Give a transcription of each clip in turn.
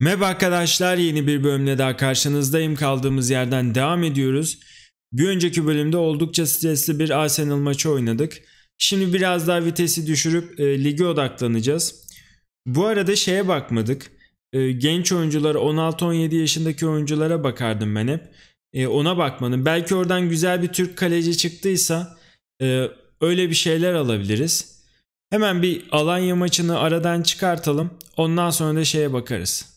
Merhaba arkadaşlar yeni bir bölümle daha karşınızdayım kaldığımız yerden devam ediyoruz. Bir önceki bölümde oldukça stresli bir Arsenal maçı oynadık. Şimdi biraz daha vitesi düşürüp e, lige odaklanacağız. Bu arada şeye bakmadık. E, genç oyunculara 16-17 yaşındaki oyunculara bakardım ben hep. E, ona bakmadım. Belki oradan güzel bir Türk kaleci çıktıysa e, öyle bir şeyler alabiliriz. Hemen bir Alanya maçını aradan çıkartalım. Ondan sonra da şeye bakarız.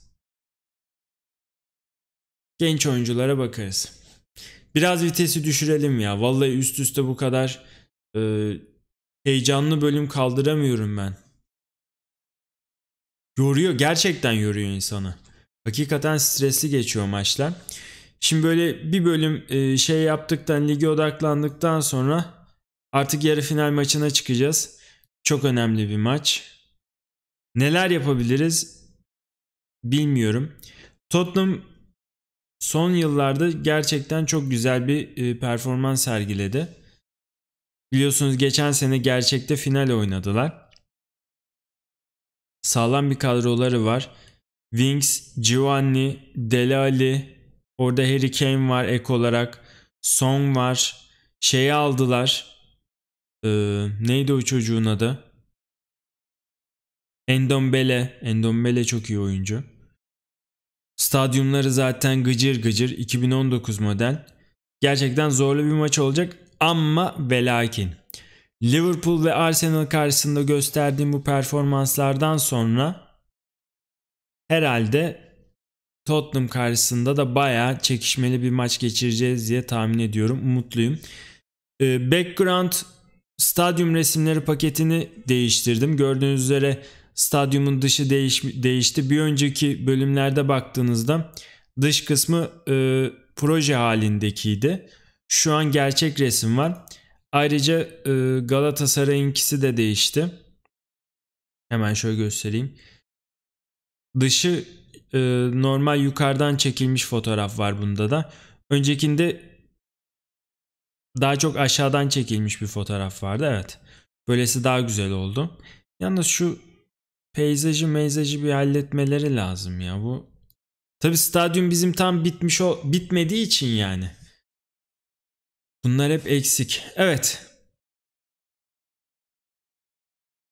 Genç oyunculara bakarız. Biraz vitesi düşürelim ya. Vallahi üst üste bu kadar e, heyecanlı bölüm kaldıramıyorum ben. Yoruyor. Gerçekten yoruyor insanı. Hakikaten stresli geçiyor maçlar. Şimdi böyle bir bölüm e, şey yaptıktan, ligi odaklandıktan sonra artık yarı final maçına çıkacağız. Çok önemli bir maç. Neler yapabiliriz bilmiyorum. Tottenham son yıllarda gerçekten çok güzel bir e, performans sergiledi. Biliyorsunuz geçen sene gerçekte final oynadılar. Sağlam bir kadroları var. Wings, Giovanni, Delali, orada Harry Kane var ek olarak. Song var. Şeyi aldılar. Ee, neydi o çocuğun adı? Endombele. Endombele çok iyi oyuncu. Stadyumları zaten gıcır gıcır 2019 model. Gerçekten zorlu bir maç olacak ama velakin. Liverpool ve Arsenal karşısında gösterdiğim bu performanslardan sonra herhalde Tottenham karşısında da bayağı çekişmeli bir maç geçireceğiz diye tahmin ediyorum. Umutluyum. Ee, background stadyum resimleri paketini değiştirdim. Gördüğünüz üzere stadyumun dışı değiş, değişti. Bir önceki bölümlerde baktığınızda dış kısmı e, proje halindekiydi. Şu an gerçek resim var. Ayrıca e, Galatasaray'ınkisi de değişti. Hemen şöyle göstereyim. Dışı e, normal yukarıdan çekilmiş fotoğraf var bunda da. Öncekinde daha çok aşağıdan çekilmiş bir fotoğraf vardı evet. Böylesi daha güzel oldu. Yalnız şu peyzajı meyzajı bir halletmeleri lazım ya bu. Tabi stadyum bizim tam bitmiş o bitmediği için yani. Bunlar hep eksik. Evet.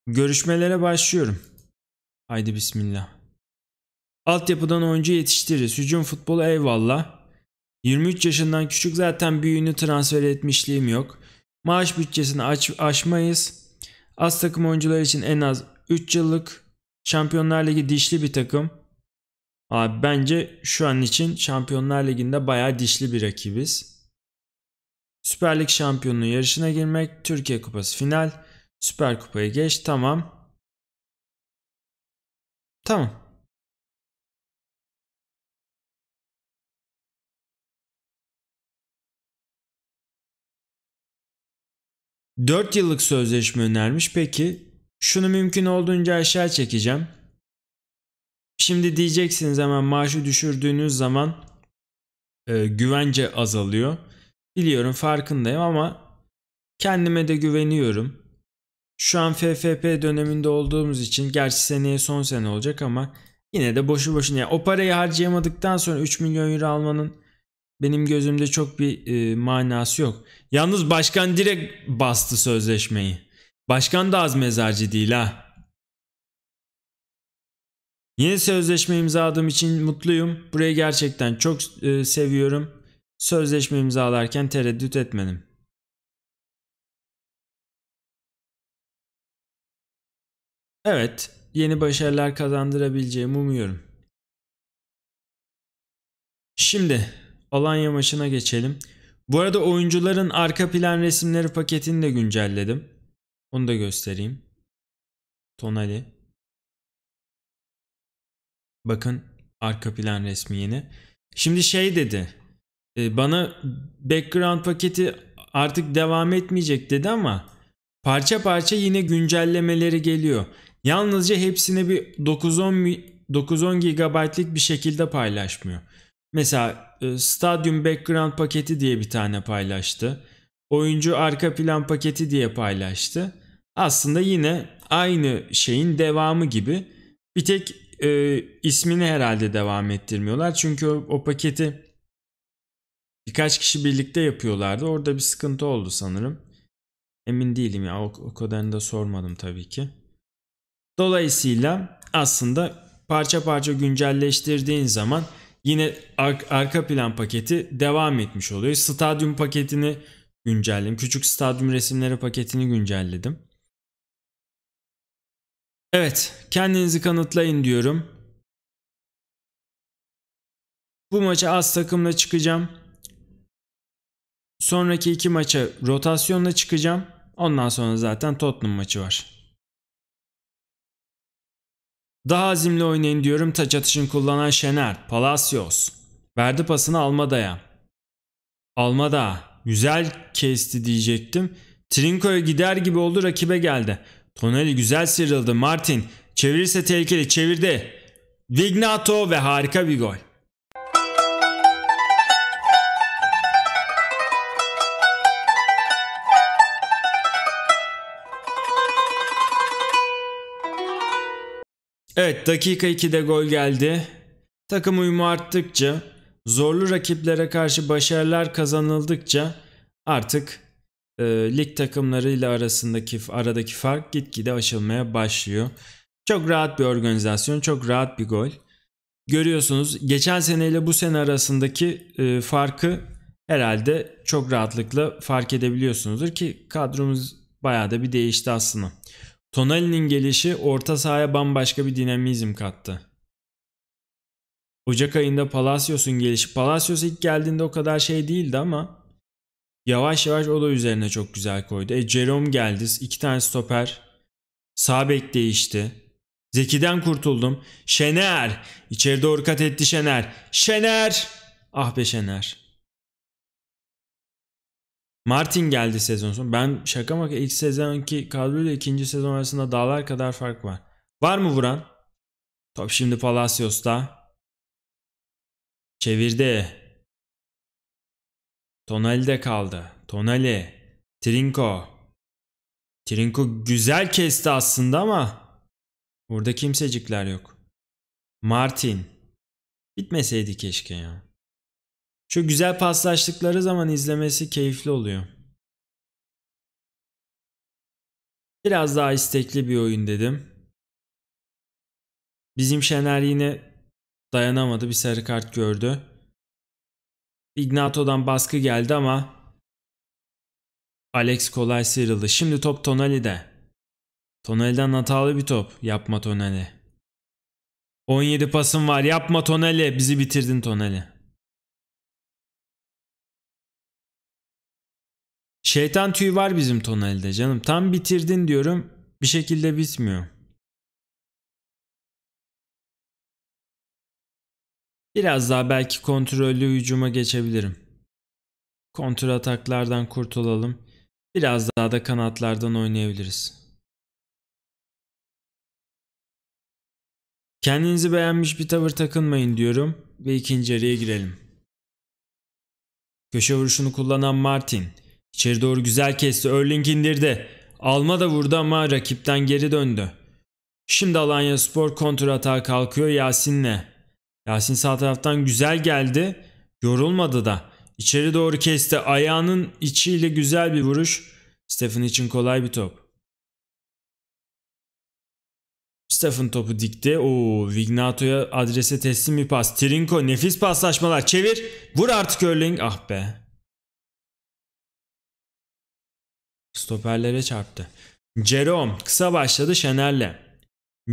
Görüşmelere başlıyorum. Haydi bismillah. Altyapıdan oyuncu yetiştiririz. Hücum futbolu eyvallah. 23 yaşından küçük zaten büyüğünü transfer etmişliğim yok. Maaş bütçesini aç, aşmayız. Az takım oyuncular için en az 3 yıllık Şampiyonlar Ligi dişli bir takım. Abi bence şu an için Şampiyonlar Ligi'nde bayağı dişli bir rakibiz. Süper Lig şampiyonluğu yarışına girmek, Türkiye Kupası final, Süper Kupaya geç tamam. Tamam. Dört yıllık sözleşme önermiş. Peki şunu mümkün olduğunca aşağı çekeceğim. Şimdi diyeceksiniz hemen maaşı düşürdüğünüz zaman e, güvence azalıyor. Biliyorum farkındayım ama kendime de güveniyorum. Şu an FFP döneminde olduğumuz için gerçi seneye son sene olacak ama yine de boşu boşuna yani o parayı harcayamadıktan sonra 3 milyon euro almanın benim gözümde çok bir e, manası yok. Yalnız başkan direkt bastı sözleşmeyi. Başkan da az mezarcı değil ha. Yeni sözleşme imzaladığım için mutluyum. Burayı gerçekten çok e, seviyorum. Sözleşme imzalarken tereddüt etmedim. Evet, yeni başarılar kazandırabileceğimi umuyorum. Şimdi Alanya maçına geçelim. Bu arada oyuncuların arka plan resimleri paketini de güncelledim. Onu da göstereyim. Tonali. Bakın arka plan resmi yeni. Şimdi şey dedi. E, bana background paketi artık devam etmeyecek dedi ama parça parça yine güncellemeleri geliyor. Yalnızca hepsini bir 9-10 9-10 GB'lik bir şekilde paylaşmıyor. Mesela e, Stadium Background paketi diye bir tane paylaştı. Oyuncu arka plan paketi diye paylaştı aslında yine aynı şeyin devamı gibi. Bir tek e, ismini herhalde devam ettirmiyorlar. Çünkü o, o paketi birkaç kişi birlikte yapıyorlardı. Orada bir sıkıntı oldu sanırım. Emin değilim ya o, o kadarını da sormadım tabii ki. Dolayısıyla aslında parça parça güncelleştirdiğin zaman yine ar arka plan paketi devam etmiş oluyor. Stadyum paketini güncelledim. Küçük stadyum resimleri paketini güncelledim. Evet, kendinizi kanıtlayın diyorum. Bu maça az takımla çıkacağım. Sonraki iki maça rotasyonla çıkacağım. Ondan sonra zaten Tottenham maçı var. Daha azimli oynayın diyorum taç atışını kullanan Şener, Palacios. Verdi pasını Almada'ya. Almada güzel kesti diyecektim. Trinko'ya gider gibi oldu rakibe geldi. Tonali güzel sıyrıldı. Martin çevirirse tehlikeli çevirdi. Vignato ve harika bir gol. Evet dakika 2'de gol geldi. Takım uyumu arttıkça, zorlu rakiplere karşı başarılar kazanıldıkça artık e, lig takımlarıyla arasındaki aradaki fark gitgide aşılmaya başlıyor. Çok rahat bir organizasyon, çok rahat bir gol. Görüyorsunuz geçen seneyle bu sene arasındaki e, farkı herhalde çok rahatlıkla fark edebiliyorsunuzdur ki kadromuz bayağı da bir değişti aslında. Tonali'nin gelişi orta sahaya bambaşka bir dinamizm kattı. Ocak ayında Palacios'un gelişi. Palacios ilk geldiğinde o kadar şey değildi ama Yavaş yavaş o da üzerine çok güzel koydu. E Jerome geldi. iki tane stoper. Sağ bek değişti. Zeki'den kurtuldum. Şener. İçeri doğru kat etti Şener. Şener. Ah be Şener. Martin geldi sezon sonu. Ben şaka maka ilk sezonki ile ikinci sezon arasında dağlar kadar fark var. Var mı vuran? Top şimdi Palacios'ta. Çevirdi. Tonali de kaldı. Tonali. Trinko. Trinko güzel kesti aslında ama burada kimsecikler yok. Martin. Bitmeseydi keşke ya. Şu güzel paslaştıkları zaman izlemesi keyifli oluyor. Biraz daha istekli bir oyun dedim. Bizim Şener yine dayanamadı bir sarı kart gördü. Ignato'dan baskı geldi ama Alex kolay sıyrıldı. Şimdi top Tonali'de. Tonali'den hatalı bir top. Yapma Tonali. 17 pasım var. Yapma Tonali. Bizi bitirdin Tonali. Şeytan tüyü var bizim Tonali'de canım. Tam bitirdin diyorum. Bir şekilde bitmiyor. Biraz daha belki kontrollü hücuma geçebilirim. Kontur ataklardan kurtulalım. Biraz daha da kanatlardan oynayabiliriz. Kendinizi beğenmiş bir tavır takınmayın diyorum ve ikinci yarıya girelim. Köşe vuruşunu kullanan Martin. içeri doğru güzel kesti. Erling indirdi. Alma da vurdu ama rakipten geri döndü. Şimdi Alanya Spor kontratağa kalkıyor Yasin'le. Yasin sağ taraftan güzel geldi. Yorulmadı da. İçeri doğru kesti. Ayağının içiyle güzel bir vuruş. Stephen için kolay bir top. Stephen topu dikti. Oo, Vignato'ya adrese teslim bir pas. Trinko nefis paslaşmalar. Çevir. Vur artık Erling. Ah be. Stoperlere çarptı. Jerome kısa başladı Şener'le.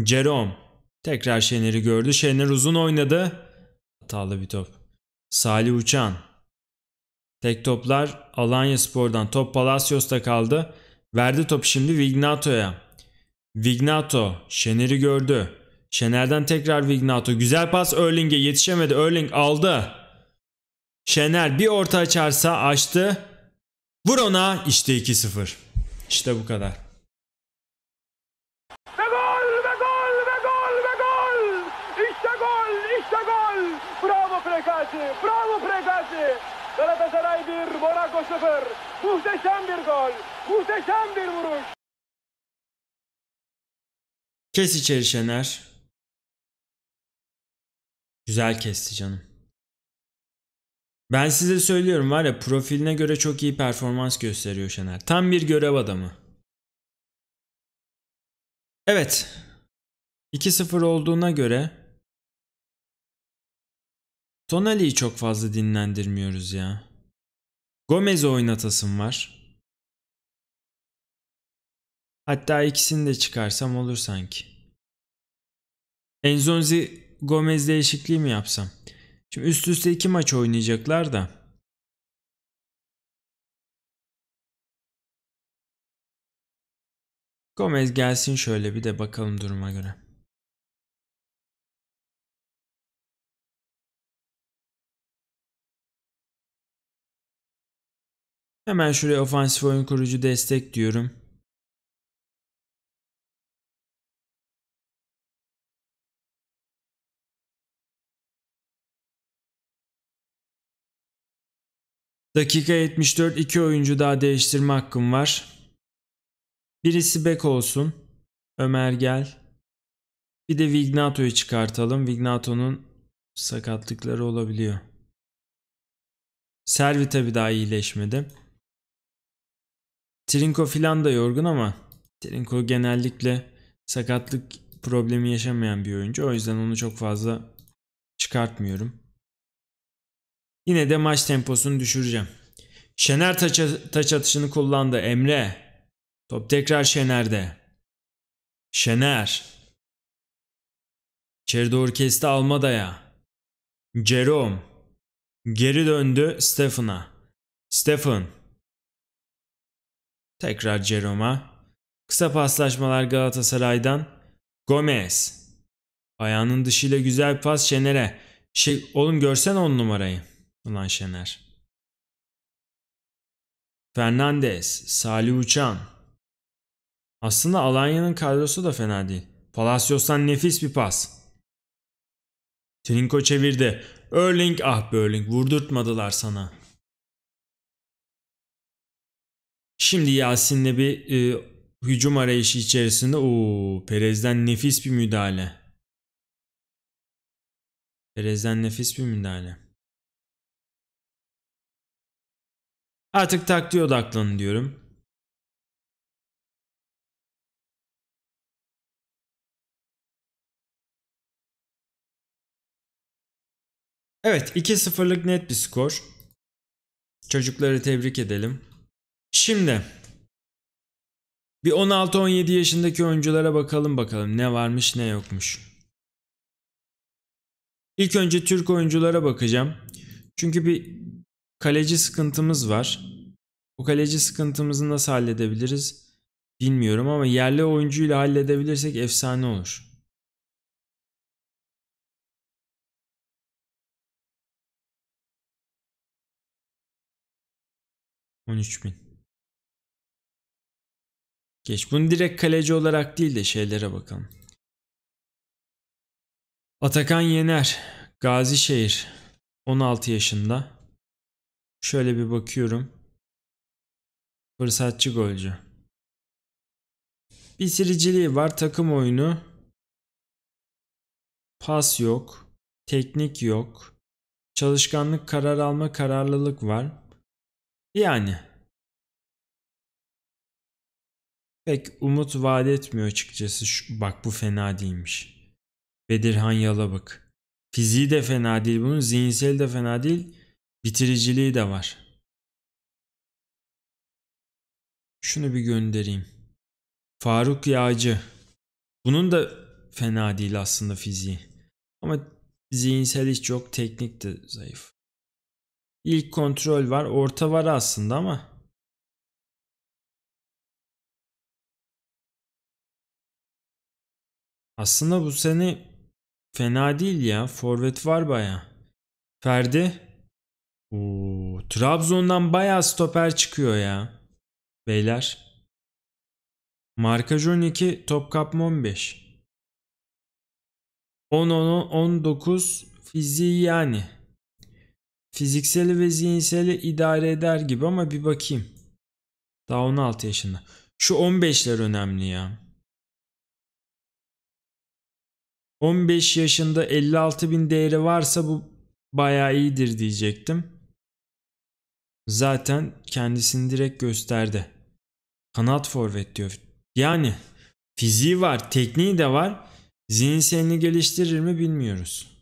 Jerome Tekrar Şener'i gördü. Şener uzun oynadı. Hatalı bir top. Salih Uçan. Tek toplar Alanya Spor'dan. Top Palacios'ta kaldı. Verdi top şimdi Vignato'ya. Vignato Şener'i gördü. Şener'den tekrar Vignato. Güzel pas Erling'e yetişemedi. Erling aldı. Şener bir orta açarsa açtı. Vur ona işte 2-0. İşte bu kadar. Monaco 0. Muhteşem bir gol. Muhteşem bir vuruş. Kes içeri Şener. Güzel kesti canım. Ben size söylüyorum var ya profiline göre çok iyi performans gösteriyor Şener. Tam bir görev adamı. Evet. 2-0 olduğuna göre Tonali'yi çok fazla dinlendirmiyoruz ya. Gomez oynatasım var. Hatta ikisini de çıkarsam olur sanki. Enzonzi Gomez değişikliği mi yapsam? Şimdi üst üste iki maç oynayacaklar da. Gomez gelsin şöyle bir de bakalım duruma göre. Hemen şuraya ofansif oyun kurucu destek diyorum. Dakika 74 iki oyuncu daha değiştirme hakkım var. Birisi bek olsun. Ömer gel. Bir de Vignato'yu çıkartalım. Vignato'nun sakatlıkları olabiliyor. Servi tabi daha iyileşmedi. Trinko filan da yorgun ama Trinko genellikle sakatlık problemi yaşamayan bir oyuncu. O yüzden onu çok fazla çıkartmıyorum. Yine de maç temposunu düşüreceğim. Şener taç, taç atışını kullandı. Emre. Top tekrar Şener'de. Şener. İçeri doğru kesti Almada'ya. Jerome. Geri döndü Stefan'a. Stefan. Tekrar Jeroma. Kısa paslaşmalar Galatasaray'dan. Gomez. Ayağının dışıyla güzel pas Şener'e. Şey, oğlum görsen on numarayı. Ulan Şener. Fernandez, Salih Uçan. Aslında Alanya'nın kadrosu da fena değil. Palacios'tan nefis bir pas. Trinko çevirdi. Erling ah be Erling vurdurtmadılar sana. Şimdi Yasin'le bir e, hücum arayışı içerisinde o Perez'den nefis bir müdahale. Perez'den nefis bir müdahale. Artık taktiğe odaklanın diyorum. Evet 2-0'lık net bir skor. Çocukları tebrik edelim. Şimdi bir 16-17 yaşındaki oyunculara bakalım bakalım ne varmış ne yokmuş. İlk önce Türk oyunculara bakacağım. Çünkü bir kaleci sıkıntımız var. Bu kaleci sıkıntımızı nasıl halledebiliriz bilmiyorum ama yerli oyuncuyla halledebilirsek efsane olur. On bin. Geç bunu direkt kaleci olarak değil de şeylere bakalım. Atakan Yener, Gazişehir 16 yaşında. Şöyle bir bakıyorum. Fırsatçı golcü. Bitiriciliği var, takım oyunu. Pas yok, teknik yok. Çalışkanlık, karar alma, kararlılık var. Yani pek umut vaat etmiyor açıkçası. Şu, bak bu fena değilmiş. Bedirhan Yalabık. Fiziği de fena değil bunun. Zihinsel de fena değil. Bitiriciliği de var. Şunu bir göndereyim. Faruk Yağcı. Bunun da fena değil aslında fiziği. Ama zihinsel hiç yok. Teknik de zayıf. İlk kontrol var. Orta var aslında ama Aslında bu sene fena değil ya. Forvet var baya. Ferdi. Oo, Trabzon'dan baya stoper çıkıyor ya. Beyler. Markaj 12, top kapma 15. 10 10 19 fiziği yani. Fizikseli ve zihinseli idare eder gibi ama bir bakayım. Daha 16 yaşında. Şu 15'ler önemli ya. 15 yaşında 56 bin değeri varsa bu bayağı iyidir diyecektim. Zaten kendisini direkt gösterdi. Kanat forvet diyor. Yani fiziği var, tekniği de var. Zihinselini geliştirir mi bilmiyoruz.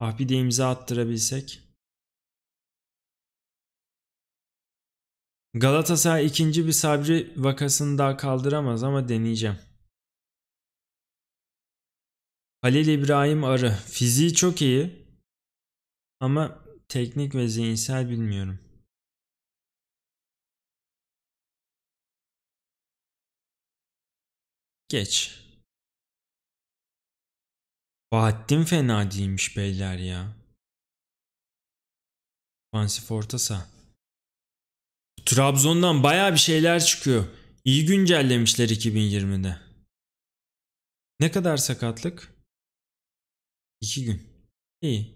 Ah bir de imza attırabilsek. Galatasaray ikinci bir Sabri vakasını daha kaldıramaz ama deneyeceğim. Halil İbrahim Arı. Fiziği çok iyi ama teknik ve zihinsel bilmiyorum. Geç. Bahattin fena değilmiş beyler ya. Fansif ortasa. Trabzon'dan baya bir şeyler çıkıyor. İyi güncellemişler 2020'de. Ne kadar sakatlık? İki gün. İyi.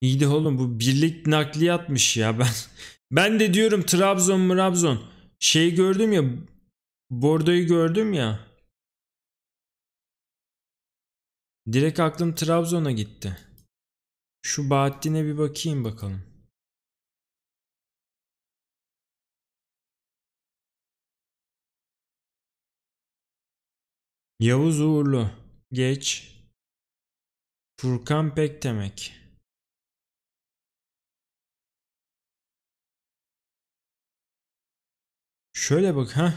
İyi de oğlum bu birlik nakliyatmış ya ben. Ben de diyorum Trabzon Mrabzon. Şey gördüm ya Bordo'yu gördüm ya. Direkt aklım Trabzon'a gitti. Şu Bahattin'e bir bakayım bakalım. Yavuz Uğurlu. Geç. Furkan Pektemek. Şöyle bak ha.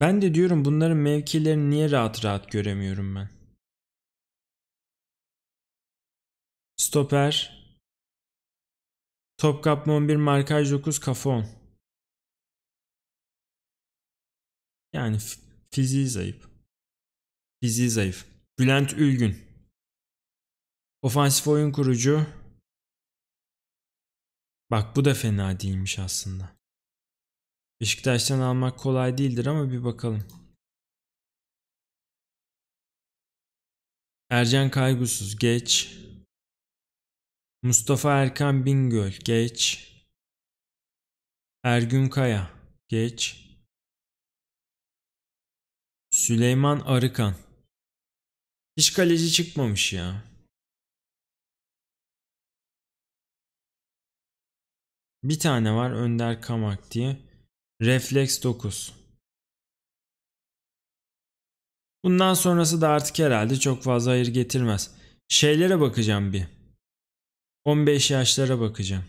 Ben de diyorum bunların mevkilerini niye rahat rahat göremiyorum ben. Stoper. Top kapma 11 markaj 9 kafa 10. Yani Fiziği zayıf. Fiziği zayıf. Bülent Ülgün. Ofansif oyun kurucu. Bak bu da fena değilmiş aslında. Beşiktaş'tan almak kolay değildir ama bir bakalım. Ercan Kaygusuz geç. Mustafa Erkan Bingöl geç. Ergün Kaya geç. Süleyman Arıkan. Hiç kaleci çıkmamış ya. Bir tane var Önder Kamak diye. Refleks 9. Bundan sonrası da artık herhalde çok fazla hayır getirmez. Şeylere bakacağım bir. 15 yaşlara bakacağım.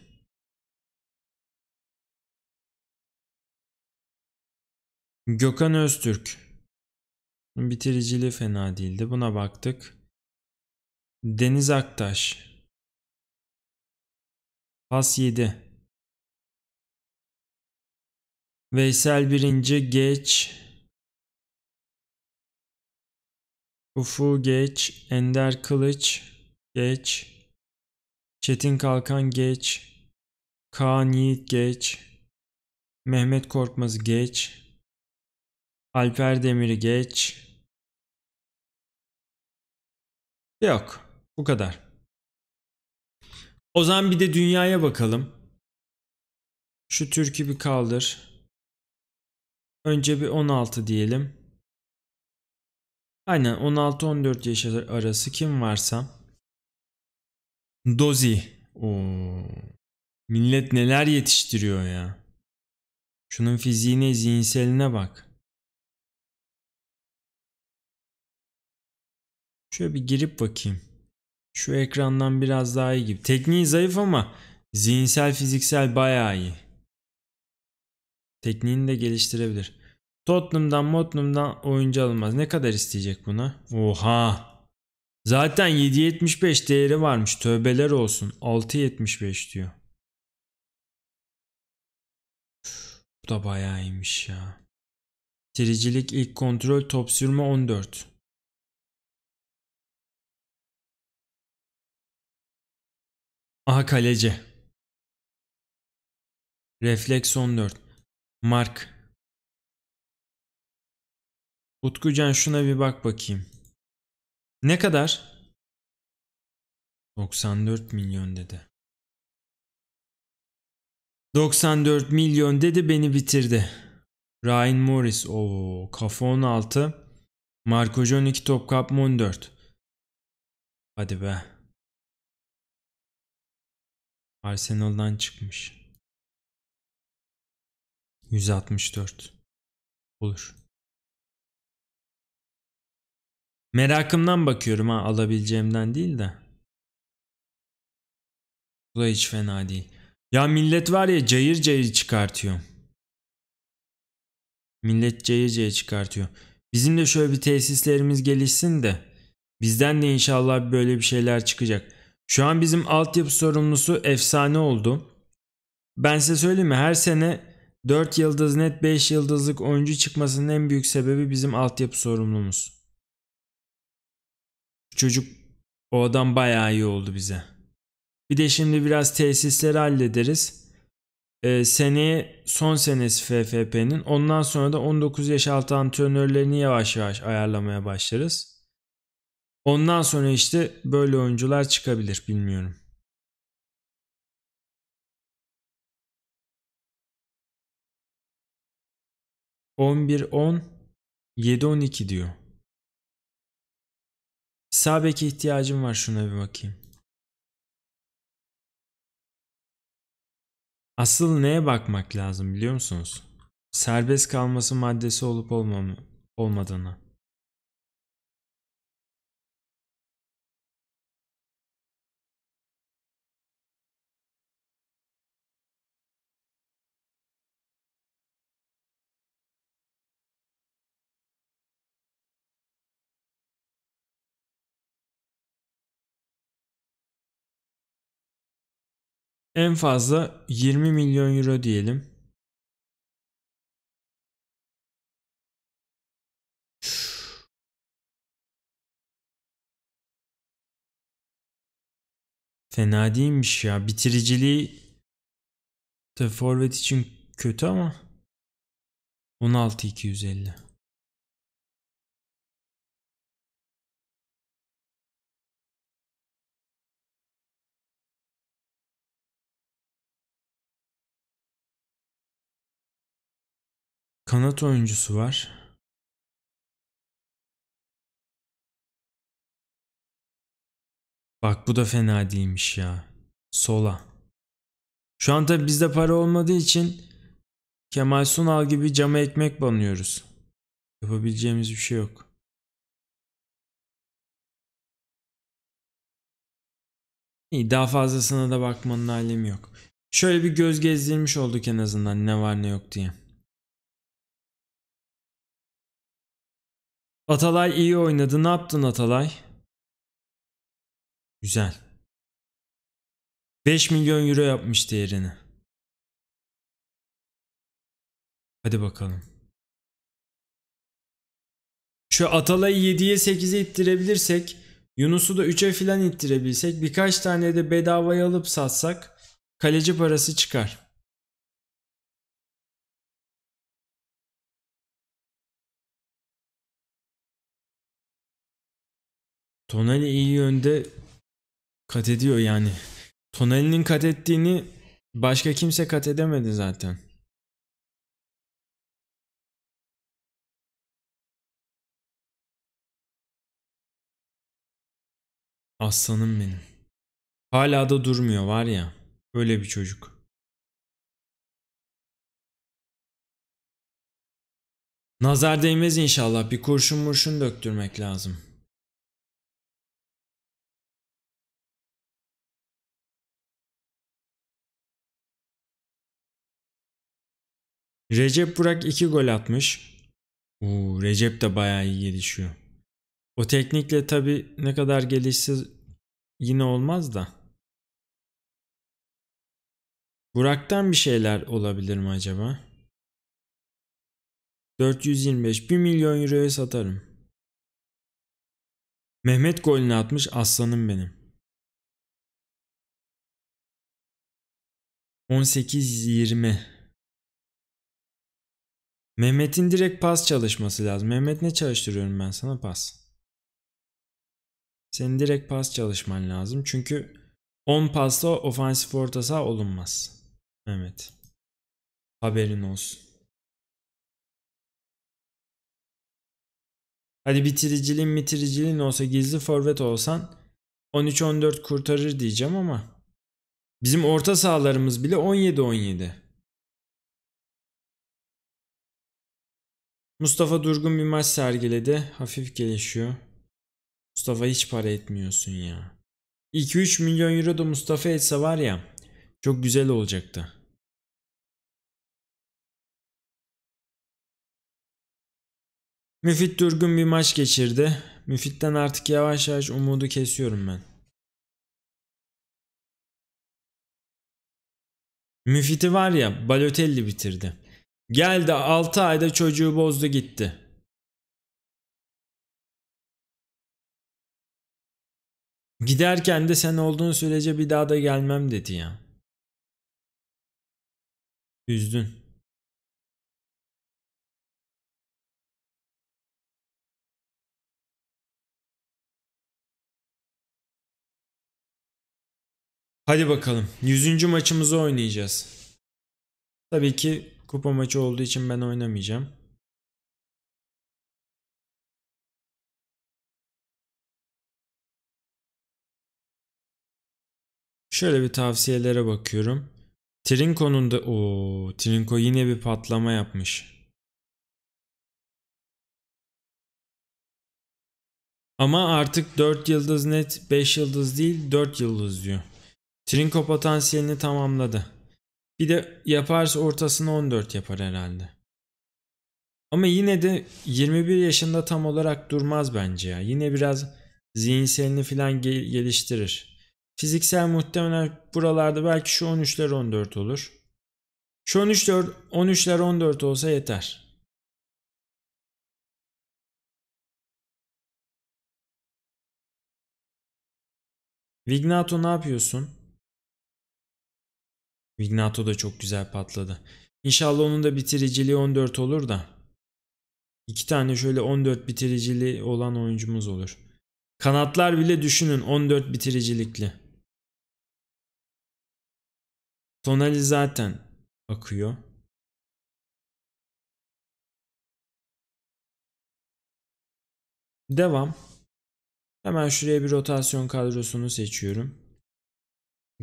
Gökhan Öztürk Bitiriciliği fena değildi. Buna baktık. Deniz Aktaş. Pas 7. Veysel birinci geç. Ufu geç. Ender Kılıç geç. Çetin Kalkan geç. Kaan Yiğit geç. Mehmet Korkmaz geç. Alper Demir'i geç. Yok. Bu kadar. O zaman bir de dünyaya bakalım. Şu türkü bir kaldır. Önce bir 16 diyelim. Aynen 16-14 yaş arası kim varsa. Dozi. Oo. Millet neler yetiştiriyor ya. Şunun fiziğine, zihinseline bak. Şöyle bir girip bakayım. Şu ekrandan biraz daha iyi gibi. Tekniği zayıf ama zihinsel fiziksel bayağı iyi. Tekniğini de geliştirebilir. Tottenham'dan Mottenham'dan oyuncu alınmaz. Ne kadar isteyecek buna? Oha. Zaten 7.75 değeri varmış. Tövbeler olsun. 6.75 diyor. Bu da bayağı iyiymiş ya. Tiricilik ilk kontrol top sürme 14. Aha kaleci. Refleks 14. Mark. Utkucan şuna bir bak bakayım. Ne kadar? 94 milyon dedi. 94 milyon dedi beni bitirdi. Ryan Morris o kafa 16. Marco John 2 top kapma 14. Hadi be. Arsenal'dan çıkmış. 164. Olur. Merakımdan bakıyorum ha alabileceğimden değil de. Bu da hiç fena değil. Ya millet var ya cayır cayır çıkartıyor. Millet cayır cayır çıkartıyor. Bizim de şöyle bir tesislerimiz gelişsin de bizden de inşallah böyle bir şeyler çıkacak. Şu an bizim altyapı sorumlusu efsane oldu. Ben size söyleyeyim mi her sene 4 yıldız net 5 yıldızlık oyuncu çıkmasının en büyük sebebi bizim altyapı sorumlumuz. Çocuk o adam bayağı iyi oldu bize. Bir de şimdi biraz tesisleri hallederiz. Ee, seneye son senesi FFP'nin ondan sonra da 19 yaş altı antrenörlerini yavaş yavaş ayarlamaya başlarız. Ondan sonra işte böyle oyuncular çıkabilir bilmiyorum. On bir on yedi on iki diyor. Sabeke ihtiyacım var şuna bir bakayım. Asıl neye bakmak lazım biliyor musunuz? Serbest kalması maddesi olup olmamı, olmadığına. en fazla 20 milyon euro diyelim. Fena değilmiş ya. Bitiriciliği de forvet için kötü ama 16 250. Kanat oyuncusu var. Bak bu da fena değilmiş ya. Sola. Şu an tabi bizde para olmadığı için Kemal Sunal gibi cama ekmek banıyoruz. Yapabileceğimiz bir şey yok. İyi daha fazlasına da bakmanın alemi yok. Şöyle bir göz gezdirmiş olduk en azından ne var ne yok diye. Atalay iyi oynadı. Ne yaptın Atalay? Güzel. 5 milyon euro yapmış değerini. Hadi bakalım. Şu Atalay'ı 7'ye 8'e ittirebilirsek, Yunus'u da 3'e filan ittirebilsek, birkaç tane de bedavaya alıp satsak kaleci parası çıkar. Tonali iyi yönde kat ediyor yani. Tonali'nin kat ettiğini başka kimse kat edemedi zaten. Aslanım benim. Hala da durmuyor var ya. Öyle bir çocuk. Nazar değmez inşallah. Bir kurşun murşun döktürmek lazım. Recep Burak 2 gol atmış. Uu Recep de bayağı iyi gelişiyor. O teknikle tabi ne kadar gelişsiz yine olmaz da. Burak'tan bir şeyler olabilir mi acaba? 425 1 milyon euroya satarım. Mehmet golünü atmış aslanım benim. 18-20 Mehmet'in direkt pas çalışması lazım. Mehmet ne çalıştırıyorum ben sana? Pas. Senin direkt pas çalışman lazım. Çünkü 10 pasla ofansif orta saha olunmaz. Mehmet. Haberin olsun. Hadi bitiriciliğin bitiriciliğin olsa gizli forvet olsan 13-14 kurtarır diyeceğim ama bizim orta sahalarımız bile 17-17. Mustafa durgun bir maç sergiledi. Hafif gelişiyor. Mustafa hiç para etmiyorsun ya. 2-3 milyon euro da Mustafa etse var ya çok güzel olacaktı. Müfit durgun bir maç geçirdi. Müfit'ten artık yavaş yavaş umudu kesiyorum ben. Müfit'i var ya Balotelli bitirdi. Geldi 6 ayda çocuğu bozdu gitti. Giderken de sen olduğun sürece bir daha da gelmem dedi ya. Üzdün. Hadi bakalım. 100. maçımızı oynayacağız. Tabii ki Kupa maçı olduğu için ben oynamayacağım. Şöyle bir tavsiyelere bakıyorum. Trinko'nun da o Trinko yine bir patlama yapmış. Ama artık 4 yıldız net 5 yıldız değil 4 yıldız diyor. Trinko potansiyelini tamamladı. Bir de yaparsa ortasını 14 yapar herhalde. Ama yine de 21 yaşında tam olarak durmaz bence ya. Yine biraz zihinselini falan geliştirir. Fiziksel muhtemelen buralarda belki şu 13'ler 14 olur. Şu 13'ler 13'ler 14 olsa yeter. Vignato ne yapıyorsun? Vignato da çok güzel patladı. İnşallah onun da bitiriciliği 14 olur da. iki tane şöyle 14 bitiricili olan oyuncumuz olur. Kanatlar bile düşünün 14 bitiricilikli. Tonali zaten akıyor. Devam. Hemen şuraya bir rotasyon kadrosunu seçiyorum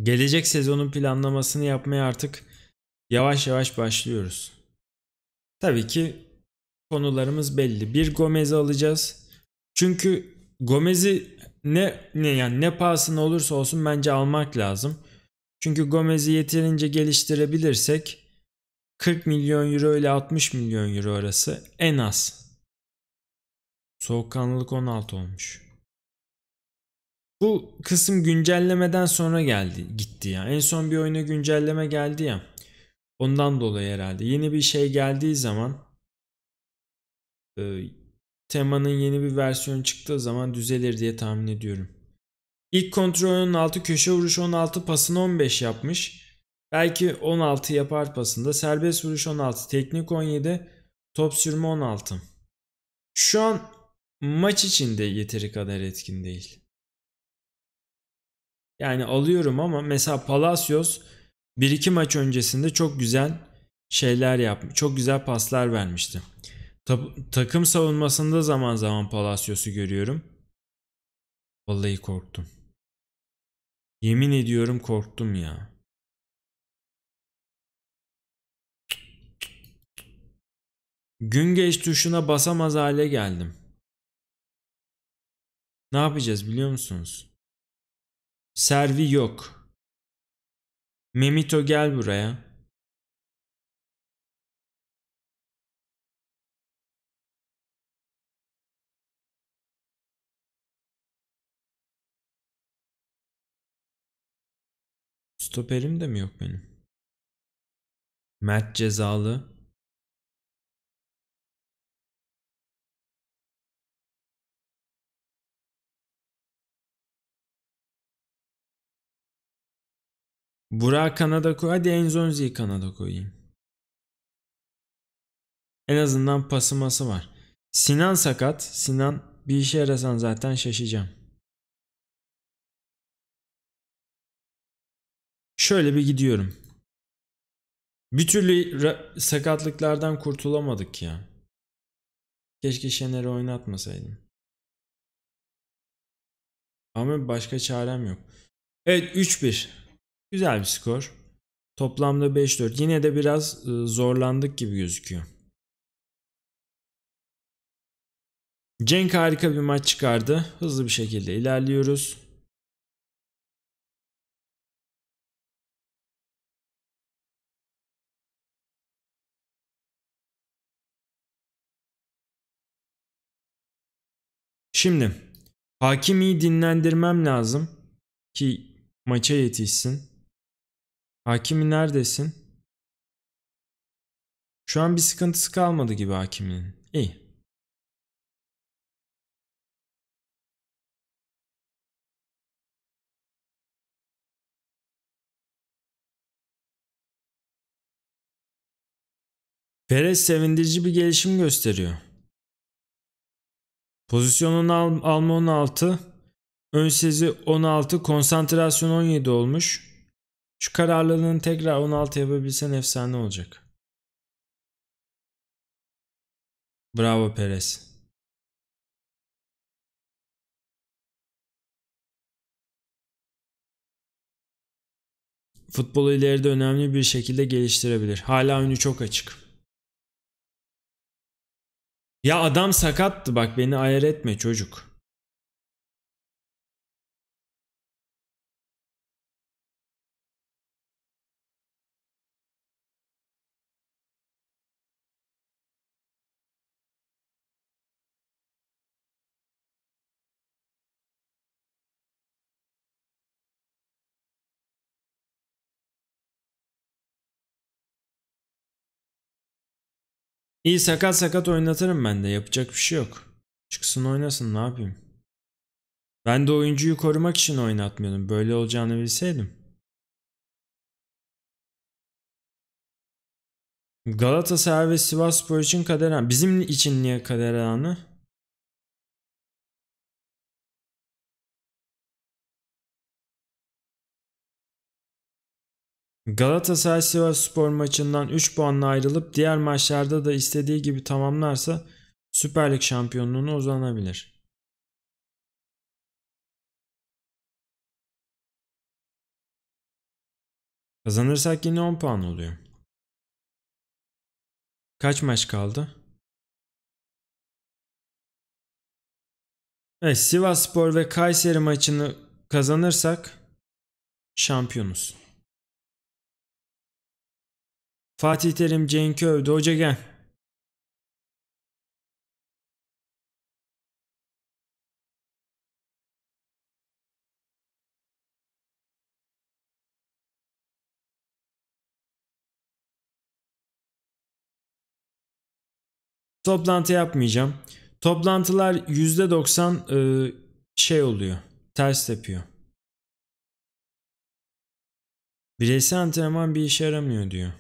gelecek sezonun planlamasını yapmaya artık yavaş yavaş başlıyoruz. Tabii ki konularımız belli. Bir Gomez alacağız. Çünkü Gomez'i ne, ne yani ne pahasına olursa olsun bence almak lazım. Çünkü Gomez'i yeterince geliştirebilirsek 40 milyon euro ile 60 milyon euro arası en az. Soğukkanlılık 16 olmuş. Bu kısım güncellemeden sonra geldi gitti ya. En son bir oyuna güncelleme geldi ya. Ondan dolayı herhalde. Yeni bir şey geldiği zaman e, temanın yeni bir versiyonu çıktığı zaman düzelir diye tahmin ediyorum. İlk kontrol 16 köşe vuruş 16 pasını 15 yapmış. Belki 16 yapar pasında. Serbest vuruş 16. Teknik 17. Top sürme 16. Şu an maç içinde yeteri kadar etkin değil. Yani alıyorum ama mesela Palacios bir iki maç öncesinde çok güzel şeyler yapmış. Çok güzel paslar vermişti. Ta- takım savunmasında zaman zaman Palacios'u görüyorum. Vallahi korktum. Yemin ediyorum korktum ya. Gün geç tuşuna basamaz hale geldim. Ne yapacağız biliyor musunuz? Servi yok. Memito gel buraya. Stoperim de mi yok benim? Mert cezalı. Burak kanada koy. Hadi Enzonzi'yi kanada koyayım. En azından pasıması var. Sinan sakat. Sinan bir işe yarasan zaten şaşacağım. Şöyle bir gidiyorum. Bir türlü sakatlıklardan kurtulamadık ya. Keşke Şener'i oynatmasaydım. Ama başka çarem yok. Evet 3-1. Güzel bir skor. Toplamda 5-4. Yine de biraz ıı, zorlandık gibi gözüküyor. Cenk harika bir maç çıkardı. Hızlı bir şekilde ilerliyoruz. Şimdi Hakimi'yi dinlendirmem lazım ki maça yetişsin. Hakimi neredesin? Şu an bir sıkıntısı kalmadı gibi hakiminin. İyi. Perez sevindirici bir gelişim gösteriyor. Pozisyonun al alma 16, ön sezi 16, konsantrasyon 17 olmuş. Şu kararlılığını tekrar 16 yapabilsen efsane olacak. Bravo Perez. Futbolu ileride önemli bir şekilde geliştirebilir. Hala önü çok açık. Ya adam sakattı bak beni ayar etme çocuk. İyi sakat sakat oynatırım ben de yapacak bir şey yok. Çıksın oynasın ne yapayım. Ben de oyuncuyu korumak için oynatmıyordum. Böyle olacağını bilseydim. Galatasaray ve Sivasspor için kader anı. Bizim için niye kader anı? Galatasaray Sivasspor maçından 3 puanla ayrılıp diğer maçlarda da istediği gibi tamamlarsa Süper Lig şampiyonluğuna uzanabilir. Kazanırsak yine 10 puan oluyor. Kaç maç kaldı? Evet, Sivasspor ve Kayseri maçını kazanırsak şampiyonuz. Fatih Terim Cenk'i övdü. Hoca gel. Toplantı yapmayacağım. Toplantılar yüzde doksan e, şey oluyor. Ters yapıyor. Bireysel antrenman bir işe yaramıyor diyor.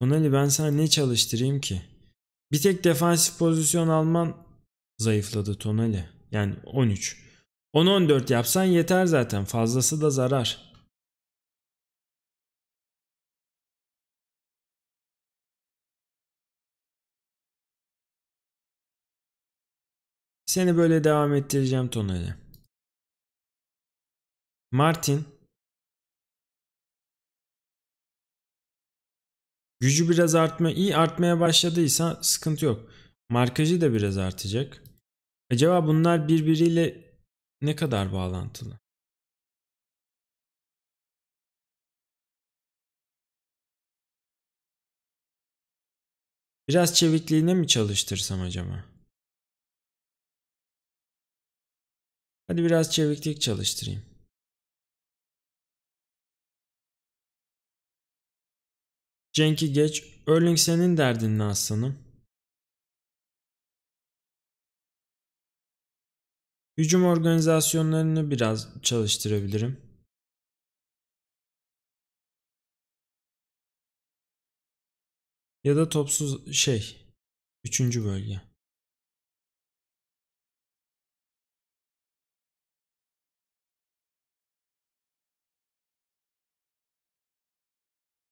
Tonali ben sana ne çalıştırayım ki? Bir tek defansif pozisyon alman zayıfladı Tonali. Yani 13. 10-14 yapsan yeter zaten. Fazlası da zarar. Seni böyle devam ettireceğim Tonali. Martin Gücü biraz artma, iyi artmaya başladıysa sıkıntı yok. Markajı da biraz artacak. Acaba bunlar birbiriyle ne kadar bağlantılı? Biraz çevikliğine mi çalıştırsam acaba? Hadi biraz çeviklik çalıştırayım. Cenk'i geç. Erling senin derdin ne aslanım? Hücum organizasyonlarını biraz çalıştırabilirim. Ya da topsuz şey. Üçüncü bölge.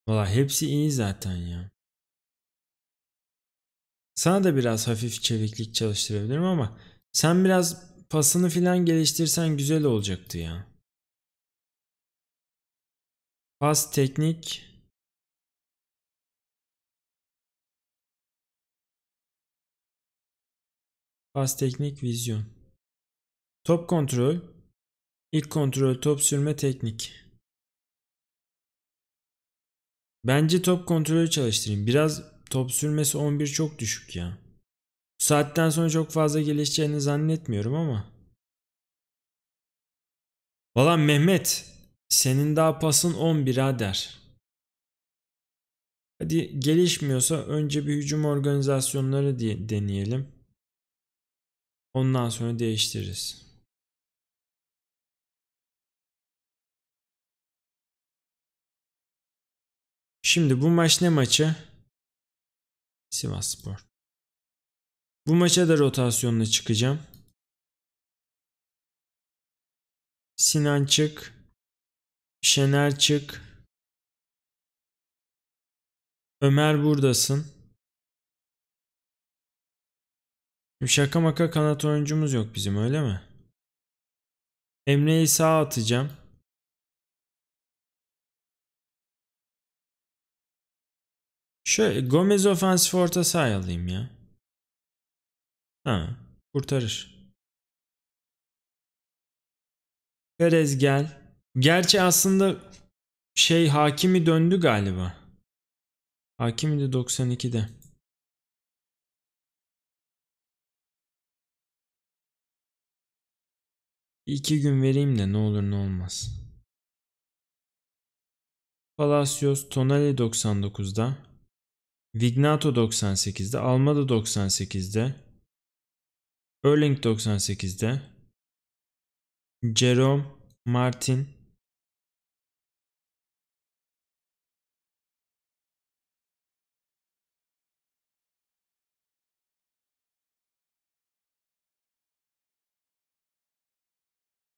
Valla hepsi iyi zaten ya. Sana da biraz hafif çeviklik çalıştırabilirim ama sen biraz pasını filan geliştirsen güzel olacaktı ya. Pas teknik Pas teknik vizyon. Top kontrol. İlk kontrol top sürme teknik. Bence top kontrolü çalıştırayım. Biraz top sürmesi 11 çok düşük ya. Bu saatten sonra çok fazla gelişeceğini zannetmiyorum ama. Valla Mehmet senin daha pasın 10 birader. Hadi gelişmiyorsa önce bir hücum organizasyonları deneyelim. Ondan sonra değiştiririz. Şimdi bu maç ne maçı? Sivas Spor. Bu maça da rotasyonla çıkacağım. Sinan çık. Şener çık. Ömer buradasın. Şaka maka kanat oyuncumuz yok bizim öyle mi? Emre'yi sağ atacağım. Şöyle Gomez ofensif orta sahaya alayım ya. Ha, kurtarır. Perez gel. Gerçi aslında şey Hakimi döndü galiba. Hakimi de 92'de. İki gün vereyim de ne olur ne olmaz. Palacios Tonali 99'da. Vignato 98'de, Almada 98'de, Erling 98'de, Jerome Martin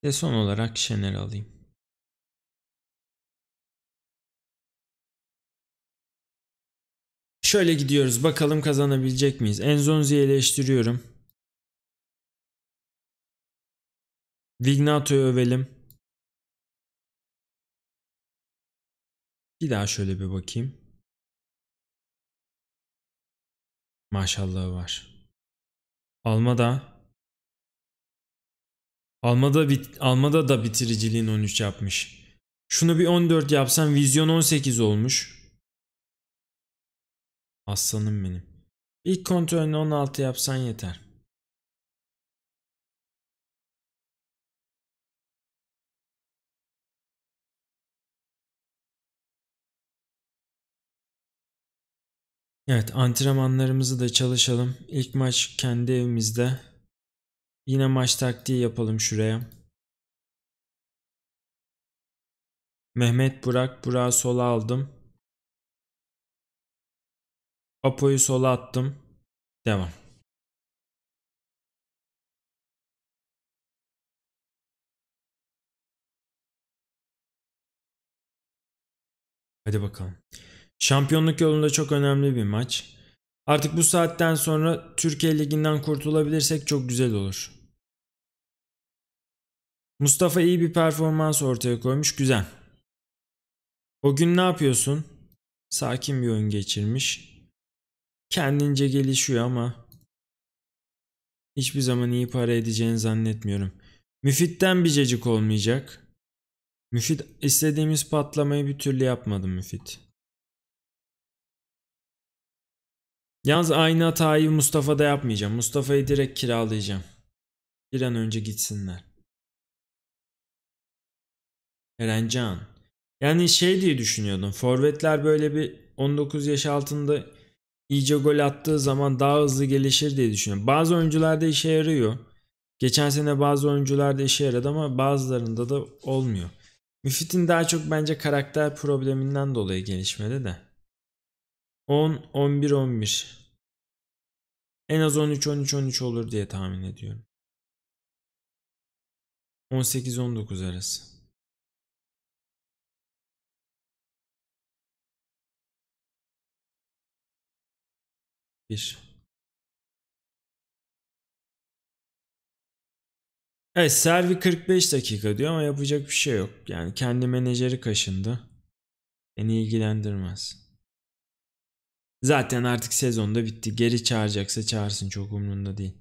Ve son olarak Şener alayım. Şöyle gidiyoruz. Bakalım kazanabilecek miyiz? Enzonzi'yi eleştiriyorum. Vignato'yu övelim. Bir daha şöyle bir bakayım. Maşallahı var. Almada Almada, bit, Almada da bitiriciliğin 13 yapmış. Şunu bir 14 yapsam vizyon 18 olmuş. Aslanım benim. İlk kontrolünü 16 yapsan yeter. Evet antrenmanlarımızı da çalışalım. İlk maç kendi evimizde. Yine maç taktiği yapalım şuraya. Mehmet Burak, Burak'ı sola aldım. Apo'yu sola attım. Devam. Hadi bakalım. Şampiyonluk yolunda çok önemli bir maç. Artık bu saatten sonra Türkiye Ligi'nden kurtulabilirsek çok güzel olur. Mustafa iyi bir performans ortaya koymuş. Güzel. O gün ne yapıyorsun? Sakin bir oyun geçirmiş kendince gelişiyor ama hiçbir zaman iyi para edeceğini zannetmiyorum. Müfit'ten bir cacık olmayacak. Müfit istediğimiz patlamayı bir türlü yapmadı Müfit. Yalnız aynı hatayı Mustafa'da yapmayacağım. Mustafa'yı direkt kiralayacağım. Bir an önce gitsinler. Erencan. Yani şey diye düşünüyordum. Forvetler böyle bir 19 yaş altında iyice gol attığı zaman daha hızlı gelişir diye düşünüyorum. Bazı oyuncularda işe yarıyor. Geçen sene bazı oyuncularda işe yaradı ama bazılarında da olmuyor. Müfit'in daha çok bence karakter probleminden dolayı gelişmedi de. 10, 11, 11. En az 13, 13, 13 olur diye tahmin ediyorum. 18-19 arası. Bir. Evet servi 45 dakika diyor ama yapacak bir şey yok. Yani kendi menajeri kaşındı. Beni ilgilendirmez. Zaten artık sezonda bitti. Geri çağıracaksa çağırsın çok umrunda değil.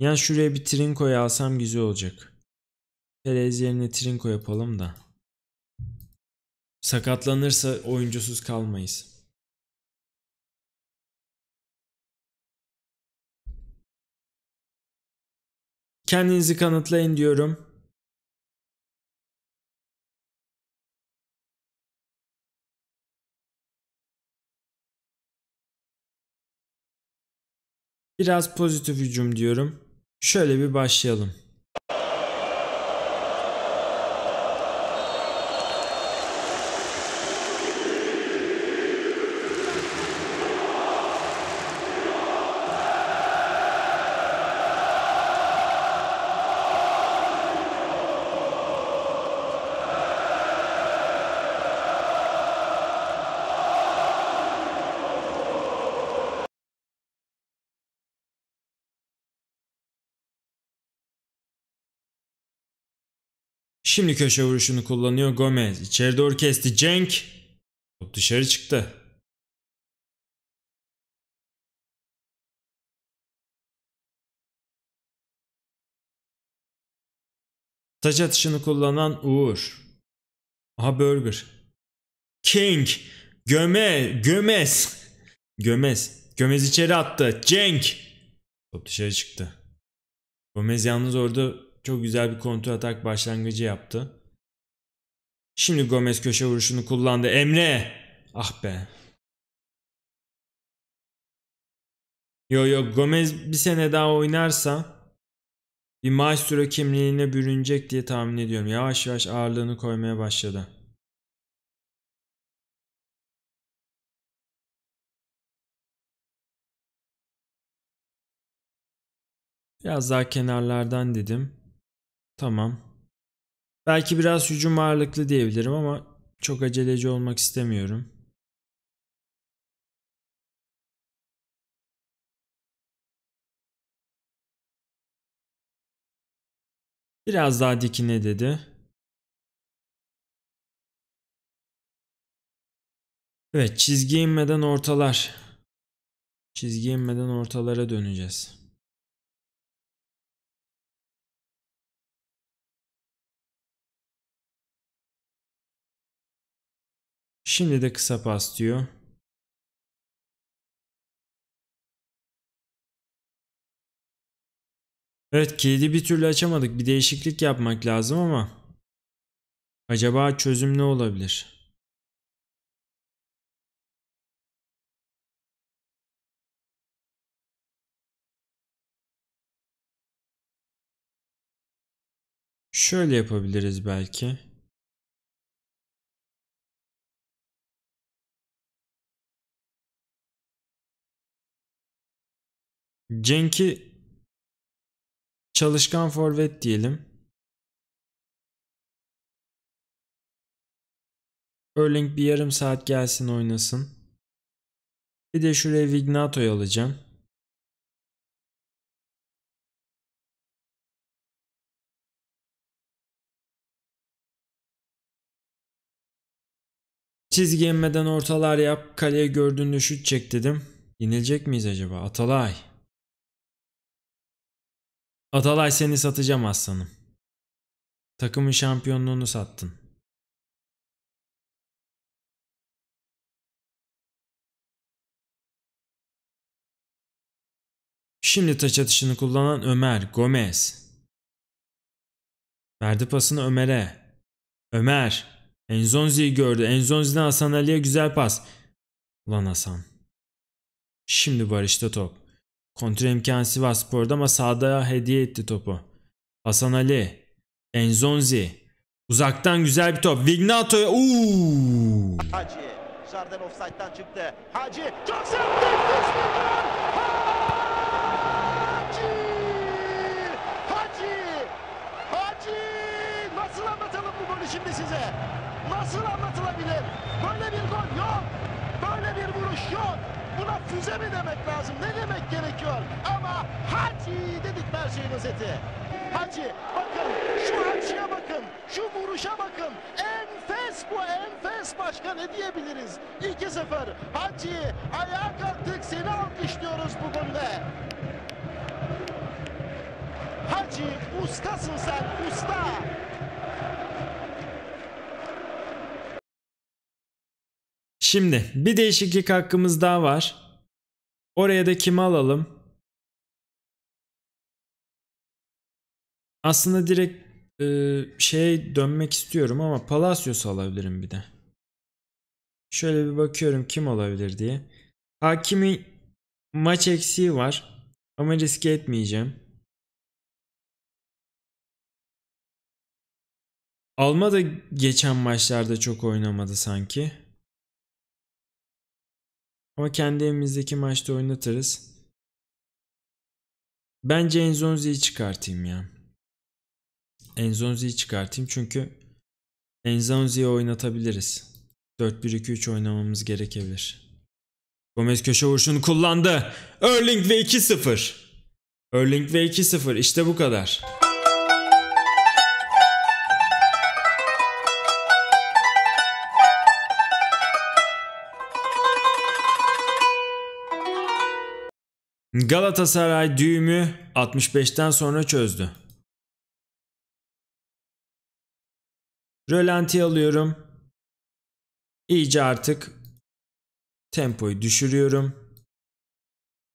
Yani şuraya bir trinkoyu alsam güzel olacak. Perez yerine trinko yapalım da. Sakatlanırsa oyuncusuz kalmayız. Kendinizi kanıtlayın diyorum. Biraz pozitif hücum diyorum. Şöyle bir başlayalım. Şimdi köşe vuruşunu kullanıyor Gomez. İçeri doğru kesti Cenk. Top dışarı çıktı. Taç atışını kullanan Uğur. Aha Burger. King. Göme. Gömez. Gömez. Gömez içeri attı. Cenk. Top dışarı çıktı. Gomez yalnız orada çok güzel bir kontra atak başlangıcı yaptı. Şimdi Gomez köşe vuruşunu kullandı. Emre! Ah be. Yo yo Gomez bir sene daha oynarsa bir maestro kimliğine bürünecek diye tahmin ediyorum. Yavaş yavaş ağırlığını koymaya başladı. Biraz daha kenarlardan dedim. Tamam. Belki biraz hücum ağırlıklı diyebilirim ama çok aceleci olmak istemiyorum. Biraz daha dikine dedi. Evet çizgi inmeden ortalar. Çizgi inmeden ortalara döneceğiz. Şimdi de kısa pas diyor. Evet kilidi bir türlü açamadık. Bir değişiklik yapmak lazım ama acaba çözüm ne olabilir? Şöyle yapabiliriz belki. Cenk'i çalışkan forvet diyelim. Erling bir yarım saat gelsin oynasın. Bir de şuraya Vignato'yu alacağım. Çizgi ortalar yap, kaleye gördüğünde şut çek dedim. Yenilecek miyiz acaba? Atalay. Atalay seni satacağım aslanım. Takımın şampiyonluğunu sattın. Şimdi taç atışını kullanan Ömer, Gomez. Verdi pasını Ömer'e. Ömer, Enzonzi'yi gördü. Enzonzi'den Hasan Ali'ye güzel pas. Ulan Hasan. Şimdi Barış'ta top. Kontra imkanı sporda ama sağda hediye etti topu. Hasan Ali. Enzonzi. Uzaktan güzel bir top. Vignato'ya. Uuu. Hacı. Jarden offside'dan çıktı. Hacı. Çok sert. Hacı. Hacı. Hacı. Nasıl anlatalım bu golü şimdi size? Nasıl anlatılabilir? Böyle bir gol yok. Böyle bir vuruş yok. Buna füze mi demek lazım? Ne demek gerekiyor? Ama Hacı dedik her şeyin Özeti. Hacı bakın şu Hacı'ya bakın. Şu vuruşa bakın. Enfes bu enfes başka ne diyebiliriz? 2-0 Hacı ayağa kalktık seni alkışlıyoruz bugün de. Hacı ustasın sen usta. Şimdi bir değişiklik hakkımız daha var. Oraya da kimi alalım? Aslında direkt e, şey dönmek istiyorum ama Palacios alabilirim bir de. Şöyle bir bakıyorum kim olabilir diye. Hakimi maç eksiği var ama riske etmeyeceğim. Alma da geçen maçlarda çok oynamadı sanki. Ama kendi evimizdeki maçta oynatırız. Bence Enzonzi'yi çıkartayım ya. Enzonzi'yi çıkartayım çünkü Enzonzi'yi oynatabiliriz. 4-1-2-3 oynamamız gerekebilir. Gomez köşe vuruşunu kullandı. Erling ve 2-0. Erling ve 2-0 işte bu kadar. Galatasaray düğümü 65'ten sonra çözdü. Rölanti alıyorum. İyice artık tempoyu düşürüyorum.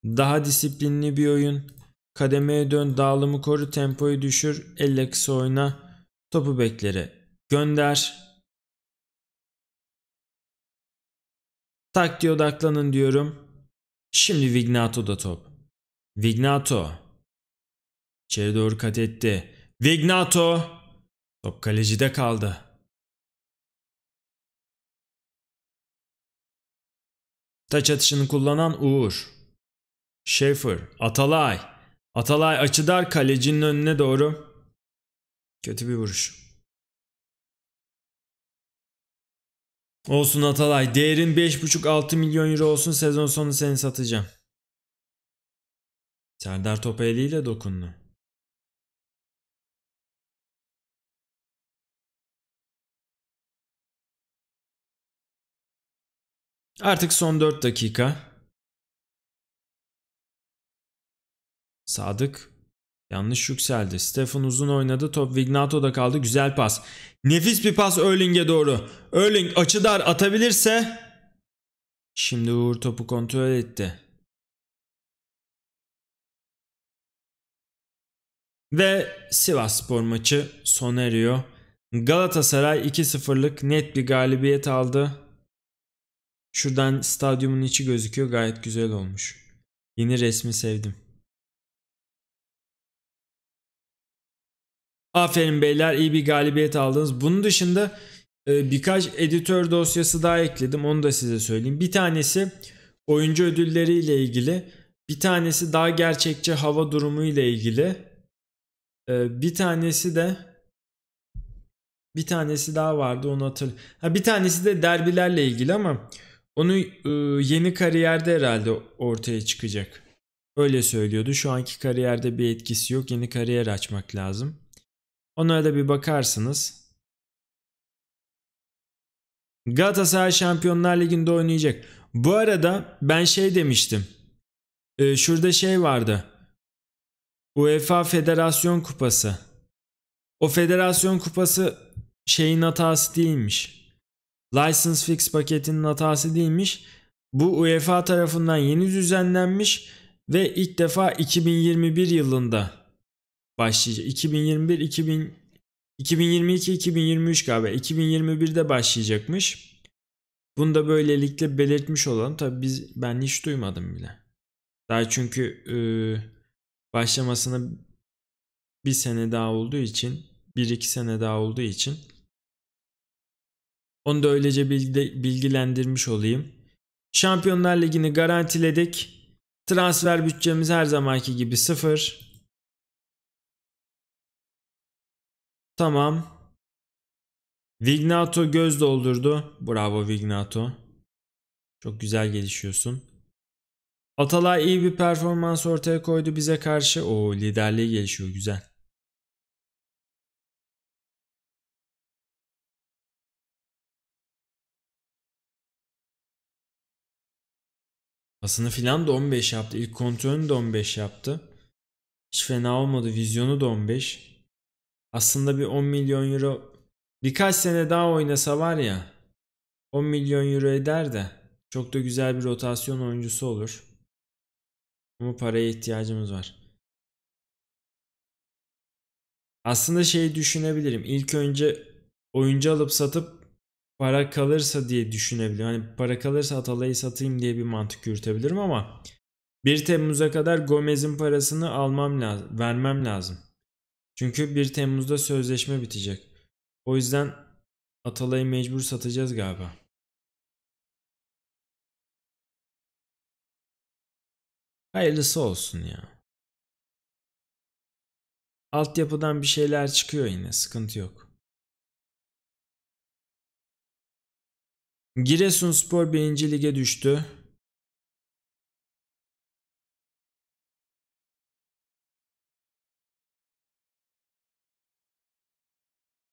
Daha disiplinli bir oyun. Kademeye dön, dağılımı koru, tempoyu düşür, elle kısa oyna, topu beklere gönder. Taktiğe odaklanın diyorum. Şimdi Vignato'da top. Vignato. İçeri doğru kat etti. Vignato. Top kalecide kaldı. Taç atışını kullanan Uğur. Schaefer. Atalay. Atalay açıdar kalecinin önüne doğru. Kötü bir vuruş. Olsun Atalay. Değerin 5,5-6 milyon euro olsun. Sezon sonu seni satacağım. Serdar Topeli ile dokundu. Artık son 4 dakika. Sadık yanlış yükseldi. Stefan uzun oynadı. Top Vignato'da kaldı. Güzel pas. Nefis bir pas Erling'e doğru. Erling açı dar atabilirse... Şimdi Uğur topu kontrol etti. Ve Sivas Spor maçı sona eriyor. Galatasaray 2-0'lık net bir galibiyet aldı. Şuradan stadyumun içi gözüküyor. Gayet güzel olmuş. Yeni resmi sevdim. Aferin beyler iyi bir galibiyet aldınız. Bunun dışında e, birkaç editör dosyası daha ekledim. Onu da size söyleyeyim. Bir tanesi oyuncu ödülleri ile ilgili. Bir tanesi daha gerçekçi hava durumu ile ilgili. Ee, bir tanesi de bir tanesi daha vardı onu hatır. Ha bir tanesi de derbilerle ilgili ama onu e, yeni kariyerde herhalde ortaya çıkacak. Öyle söylüyordu. Şu anki kariyerde bir etkisi yok. Yeni kariyer açmak lazım. Ona da bir bakarsınız. Galatasaray Şampiyonlar Ligi'nde oynayacak. Bu arada ben şey demiştim. E, şurada şey vardı. UEFA Federasyon Kupası. O Federasyon Kupası şeyin hatası değilmiş. License Fix paketinin hatası değilmiş. Bu UEFA tarafından yeni düzenlenmiş ve ilk defa 2021 yılında başlayacak. 2021 2000 2022 2023 galiba 2021'de başlayacakmış. Bunu da böylelikle belirtmiş olan tabi biz ben hiç duymadım bile. Daha çünkü e, başlamasına bir sene daha olduğu için, bir iki sene daha olduğu için onu da öylece bilgilendirmiş olayım. Şampiyonlar Ligi'ni garantiledik. Transfer bütçemiz her zamanki gibi sıfır. Tamam. Vignato göz doldurdu. Bravo Vignato. Çok güzel gelişiyorsun. Atalay iyi bir performans ortaya koydu bize karşı. O liderliği gelişiyor güzel. Aslında filan da 15 yaptı. İlk kontrolünü de 15 yaptı. Hiç fena olmadı. Vizyonu da 15. Aslında bir 10 milyon euro birkaç sene daha oynasa var ya 10 milyon euro eder de çok da güzel bir rotasyon oyuncusu olur. Ama paraya ihtiyacımız var. Aslında şeyi düşünebilirim. İlk önce oyuncu alıp satıp para kalırsa diye düşünebilirim. Hani para kalırsa Atalay'ı satayım diye bir mantık yürütebilirim ama 1 Temmuz'a kadar Gomez'in parasını almam lazım, vermem lazım. Çünkü 1 Temmuz'da sözleşme bitecek. O yüzden Atalay'ı mecbur satacağız galiba. Hayırlısı olsun ya. Altyapıdan bir şeyler çıkıyor yine sıkıntı yok. Giresunspor 1. lige düştü.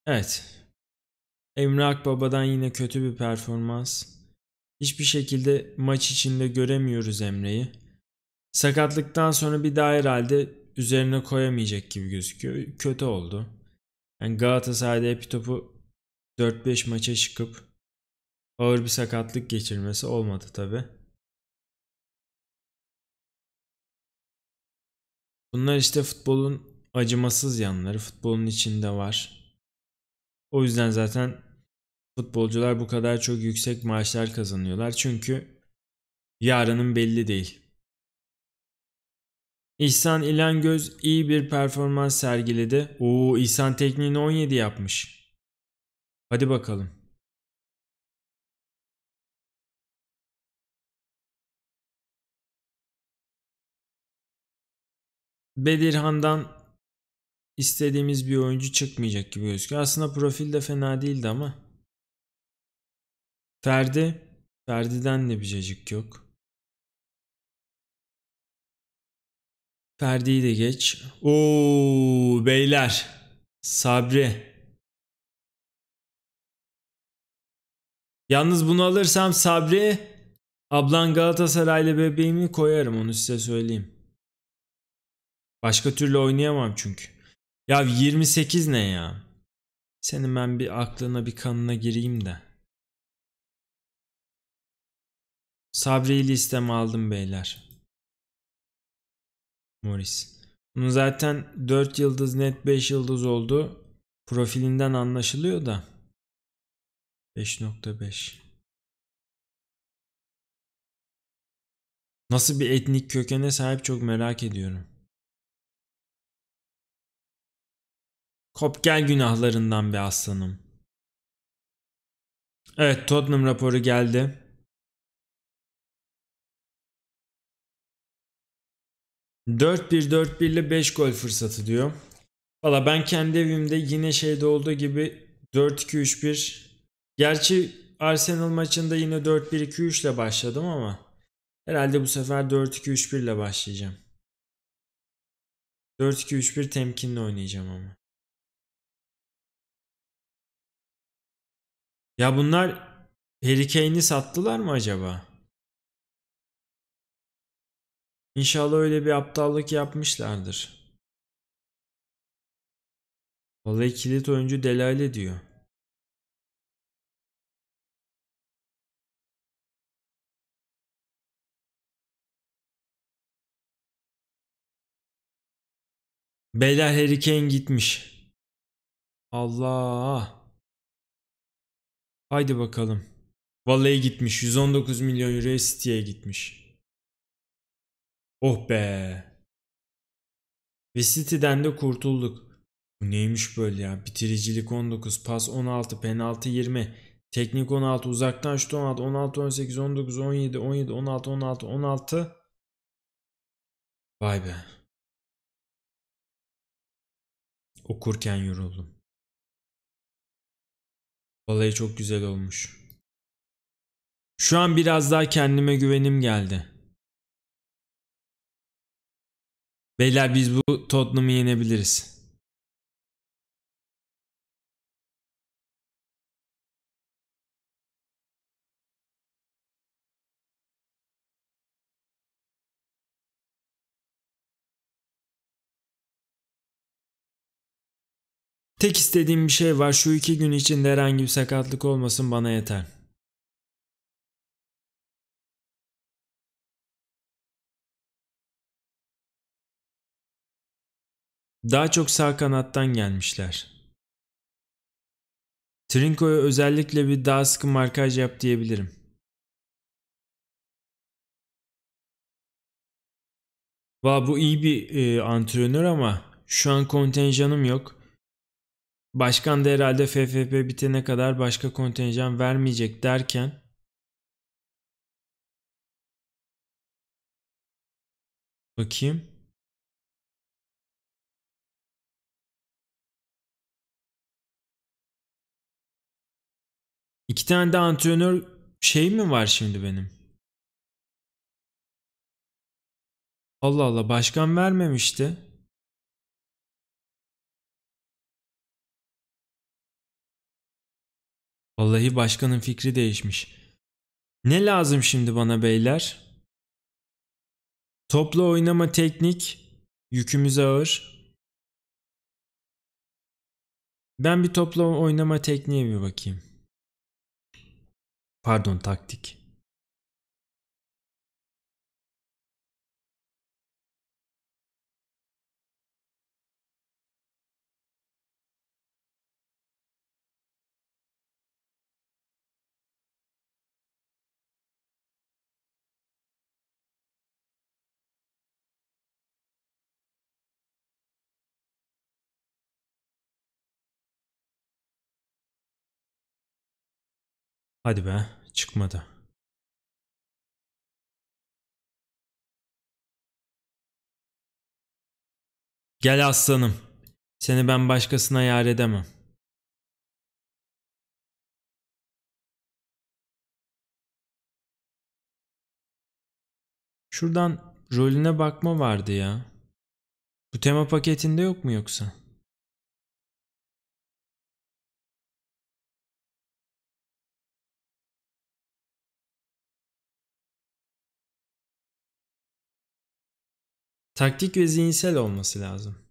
Evet. Emre Akbaba'dan yine kötü bir performans. Hiçbir şekilde maç içinde göremiyoruz Emre'yi. Sakatlıktan sonra bir daha herhalde üzerine koyamayacak gibi gözüküyor. Kötü oldu. Yani Galatasaray'da hep topu 4-5 maça çıkıp ağır bir sakatlık geçirmesi olmadı tabi. Bunlar işte futbolun acımasız yanları. Futbolun içinde var. O yüzden zaten futbolcular bu kadar çok yüksek maaşlar kazanıyorlar. Çünkü yarının belli değil. İhsan İlangöz iyi bir performans sergiledi. Oo İhsan tekniğini 17 yapmış. Hadi bakalım. Bedirhan'dan istediğimiz bir oyuncu çıkmayacak gibi gözüküyor. Aslında profil de fena değildi ama. Ferdi. Ferdi'den de bir cacık yok. Ferdi'yi de geç. Oo beyler. Sabri. Yalnız bunu alırsam Sabri ablan Galatasaraylı bebeğimi koyarım onu size söyleyeyim. Başka türlü oynayamam çünkü. Ya 28 ne ya? Senin ben bir aklına bir kanına gireyim de. Sabri listeme aldım beyler. Morris. Bunun zaten 4 yıldız net 5 yıldız oldu. Profilinden anlaşılıyor da. 5.5 Nasıl bir etnik kökene sahip çok merak ediyorum. Kop gel günahlarından bir aslanım. Evet Tottenham raporu geldi. 4-1-4-1 ile 5 gol fırsatı diyor. Valla ben kendi evimde yine şeyde olduğu gibi 4-2-3-1. Gerçi Arsenal maçında yine 4-1-2-3 ile başladım ama herhalde bu sefer 4-2-3-1 ile başlayacağım. 4-2-3-1 temkinli oynayacağım ama. Ya bunlar Harry Kane'i sattılar mı acaba? İnşallah öyle bir aptallık yapmışlardır. Vallahi kilit oyuncu delale diyor. Beyler Harry Kane gitmiş. Allah. Haydi bakalım. Vallahi gitmiş. 119 milyon euroya City'ye gitmiş. Oh be. Ve City'den de kurtulduk. Bu neymiş böyle ya? Bitiricilik 19, pas 16, penaltı 20, teknik 16, uzaktan şut 16, 16, 18, 19, 17, 17, 16, 16, 16. Vay be. Okurken yoruldum. Vallahi çok güzel olmuş. Şu an biraz daha kendime güvenim geldi. Beyler biz bu Tottenham'ı yenebiliriz. Tek istediğim bir şey var. Şu iki gün içinde herhangi bir sakatlık olmasın bana yeter. Daha çok sağ kanattan gelmişler. Trinko'ya özellikle bir daha sıkı markaj yap diyebilirim. Va bu iyi bir e, antrenör ama şu an kontenjanım yok. Başkan da herhalde FFP bitene kadar başka kontenjan vermeyecek derken Bakayım. İki tane de antrenör şey mi var şimdi benim? Allah Allah başkan vermemişti. Vallahi başkanın fikri değişmiş. Ne lazım şimdi bana beyler? Topla oynama teknik. Yükümüz ağır. Ben bir topla oynama tekniğe bir bakayım pardon taktik Hadi be çıkmadı. Gel aslanım. Seni ben başkasına yar edemem. Şuradan rolüne bakma vardı ya. Bu tema paketinde yok mu yoksa? Taktik ve zihinsel olması lazım.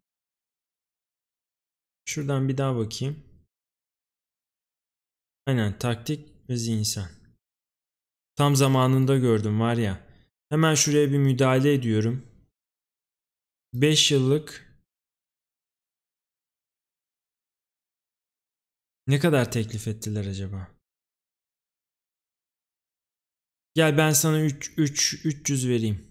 Şuradan bir daha bakayım. Aynen taktik ve zihinsel. Tam zamanında gördüm var ya. Hemen şuraya bir müdahale ediyorum. 5 yıllık ne kadar teklif ettiler acaba? Gel ben sana 3 3 300 vereyim.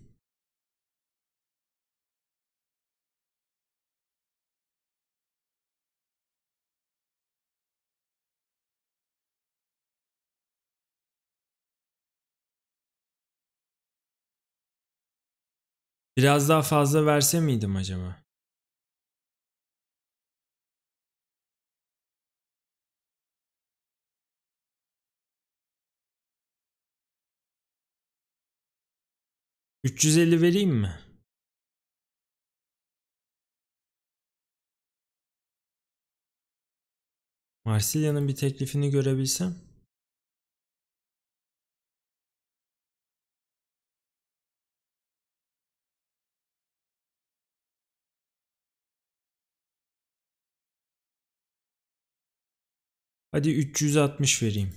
Biraz daha fazla verse miydim acaba? Üç yüz elli vereyim mi? Marsilya'nın bir teklifini görebilsem. Hadi 360 vereyim.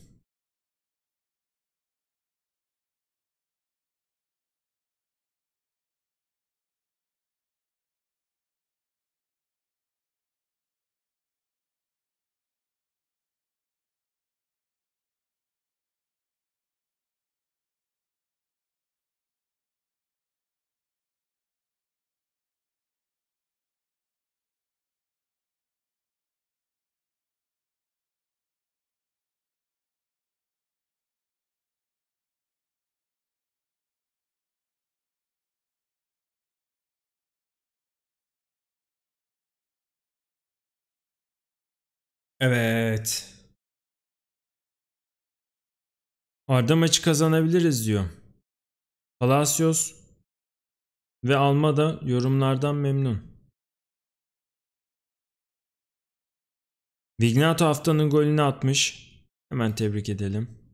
Evet. Arda maçı kazanabiliriz diyor. Palacios ve Almada yorumlardan memnun. Vignato haftanın golünü atmış. Hemen tebrik edelim.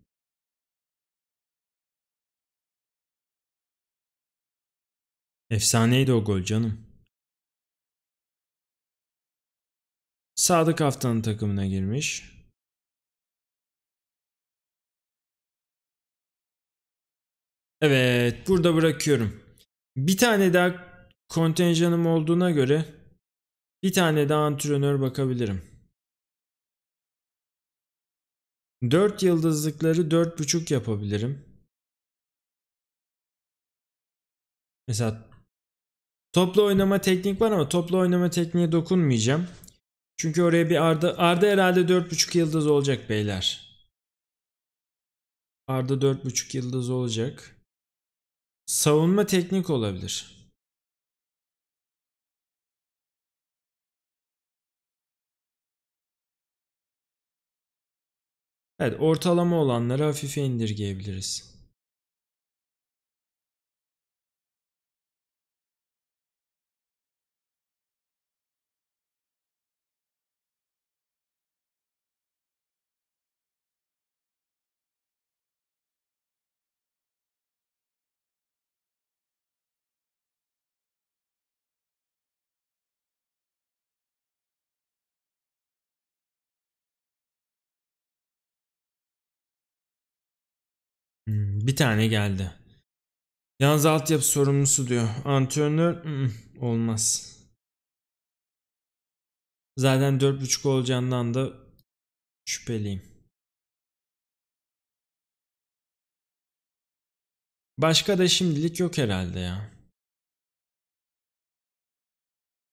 Efsaneydi o gol canım. Sadık Haftan'ın takımına girmiş. Evet burada bırakıyorum. Bir tane daha kontenjanım olduğuna göre bir tane daha antrenör bakabilirim. 4 yıldızlıkları 4.5 yapabilirim. Mesela toplu oynama teknik var ama toplu oynama tekniğe dokunmayacağım. Çünkü oraya bir Arda, Arda herhalde 4.5 yıldız olacak beyler. Arda 4.5 yıldız olacak. Savunma teknik olabilir. Evet ortalama olanları hafife indirgeyebiliriz. Hmm, bir tane geldi. Yalnız altyapı sorumlusu diyor. Antrenör olmaz. Zaten 4.5 olacağından da şüpheliyim. Başka da şimdilik yok herhalde ya.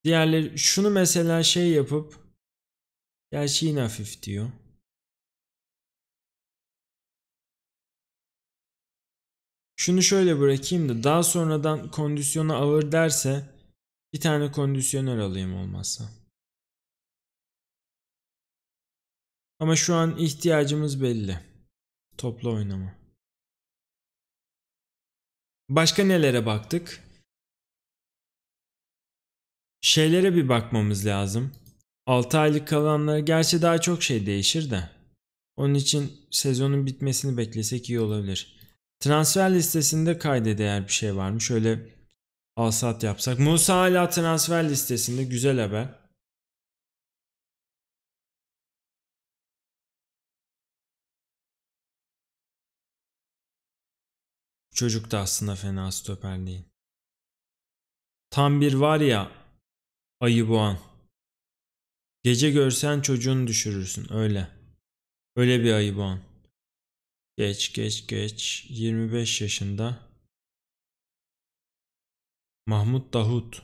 Diğerleri şunu mesela şey yapıp Gerçi yine hafif diyor. Şunu şöyle bırakayım da daha sonradan kondisyonu ağır derse bir tane kondisyoner alayım olmazsa. Ama şu an ihtiyacımız belli. Toplu oynama. Başka nelere baktık? Şeylere bir bakmamız lazım. 6 aylık kalanlara gerçi daha çok şey değişir de. Onun için sezonun bitmesini beklesek iyi olabilir. Transfer listesinde kayda değer bir şey var mı? Şöyle alsat yapsak. Musa hala transfer listesinde güzel haber. Çocuk da aslında fena stoper değil. Tam bir var ya ayı boğan. Gece görsen çocuğunu düşürürsün öyle. Öyle bir ayı boğan. Geç geç geç 25 yaşında Mahmut Dahut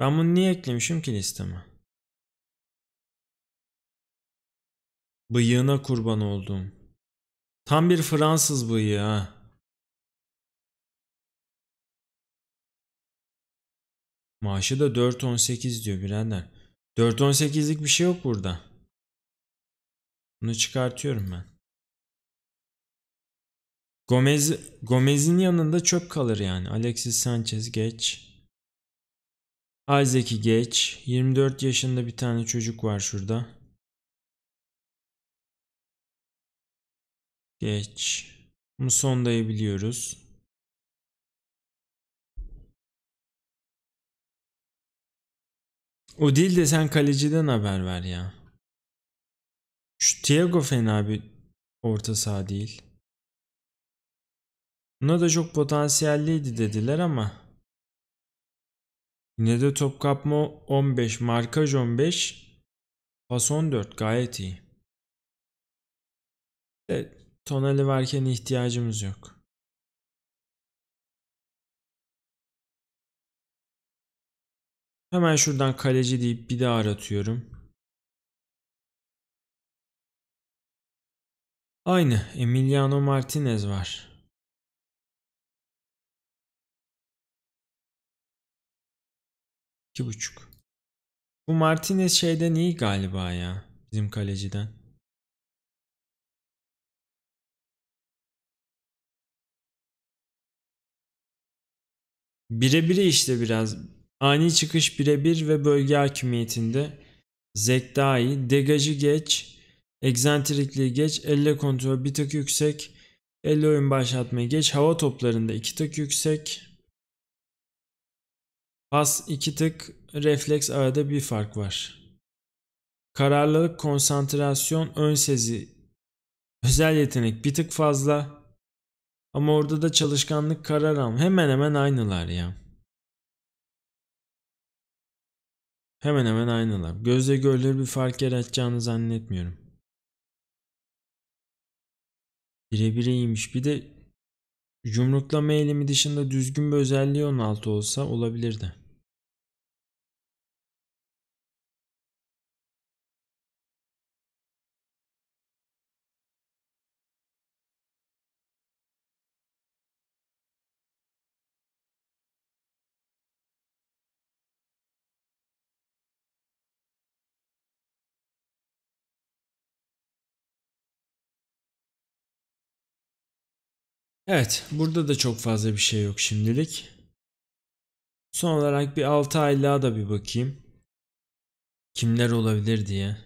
Ben bunu niye eklemişim ki listeme? Bıyığına kurban oldum. Tam bir Fransız bıyığı ha. Maaşı da 4.18 diyor birader. 4.18'lik bir şey yok burada. Bunu çıkartıyorum ben. Gomez Gomez'in yanında çöp kalır yani. Alexis Sanchez geç. Isaac'i geç. 24 yaşında bir tane çocuk var şurada. Geç. Bu sondayı biliyoruz. O değil de sen kaleciden haber ver ya. Şu Thiago fena bir orta saha değil. Buna da çok potansiyelliydi dediler ama yine de top kapma 15, markaj 15, pas 14 gayet iyi. Evet, tonali varken ihtiyacımız yok. Hemen şuradan kaleci deyip bir daha aratıyorum. Aynı Emiliano Martinez var. İki buçuk. Bu Martinez şeyden iyi galiba ya. Bizim kaleciden. Birebir işte biraz. Ani çıkış birebir ve bölge hakimiyetinde. Zekdai, daha Degajı geç. Egzantrikliği geç. Elle kontrol bir tık yüksek. Elle oyun başlatmayı geç. Hava toplarında iki tık yüksek. Pas iki tık. Refleks arada bir fark var. Kararlılık, konsantrasyon, ön sezi. Özel yetenek bir tık fazla. Ama orada da çalışkanlık, karar alma. Hemen hemen aynılar ya. Hemen hemen aynılar. Gözle görülür bir fark yaratacağını zannetmiyorum. Bire bireymiş. Bir de yumruklama eylemi dışında düzgün bir özelliği 16 olsa olabilirdi. Evet burada da çok fazla bir şey yok şimdilik. Son olarak bir 6 aylığa da bir bakayım. Kimler olabilir diye.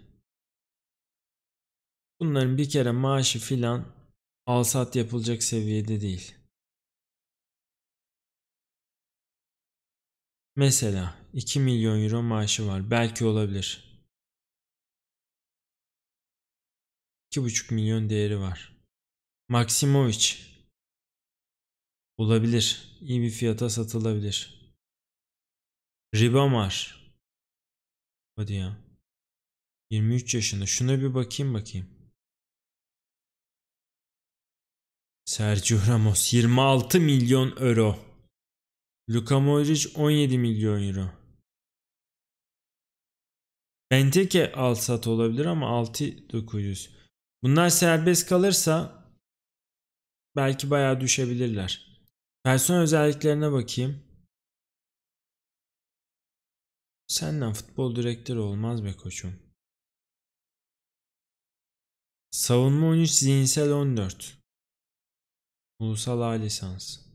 Bunların bir kere maaşı filan alsat yapılacak seviyede değil. Mesela 2 milyon euro maaşı var. Belki olabilir. 2,5 milyon değeri var. Maksimovic Olabilir. İyi bir fiyata satılabilir. Ribamar, Hadi ya. 23 yaşında. Şuna bir bakayım bakayım. Sergio Ramos 26 milyon euro. Luka Modric 17 milyon euro. Benteke al sat olabilir ama 6900. Bunlar serbest kalırsa belki bayağı düşebilirler. Person özelliklerine bakayım. Senden futbol direktörü olmaz be koçum. Savunma 13, zihinsel 14. Ulusal A lisans.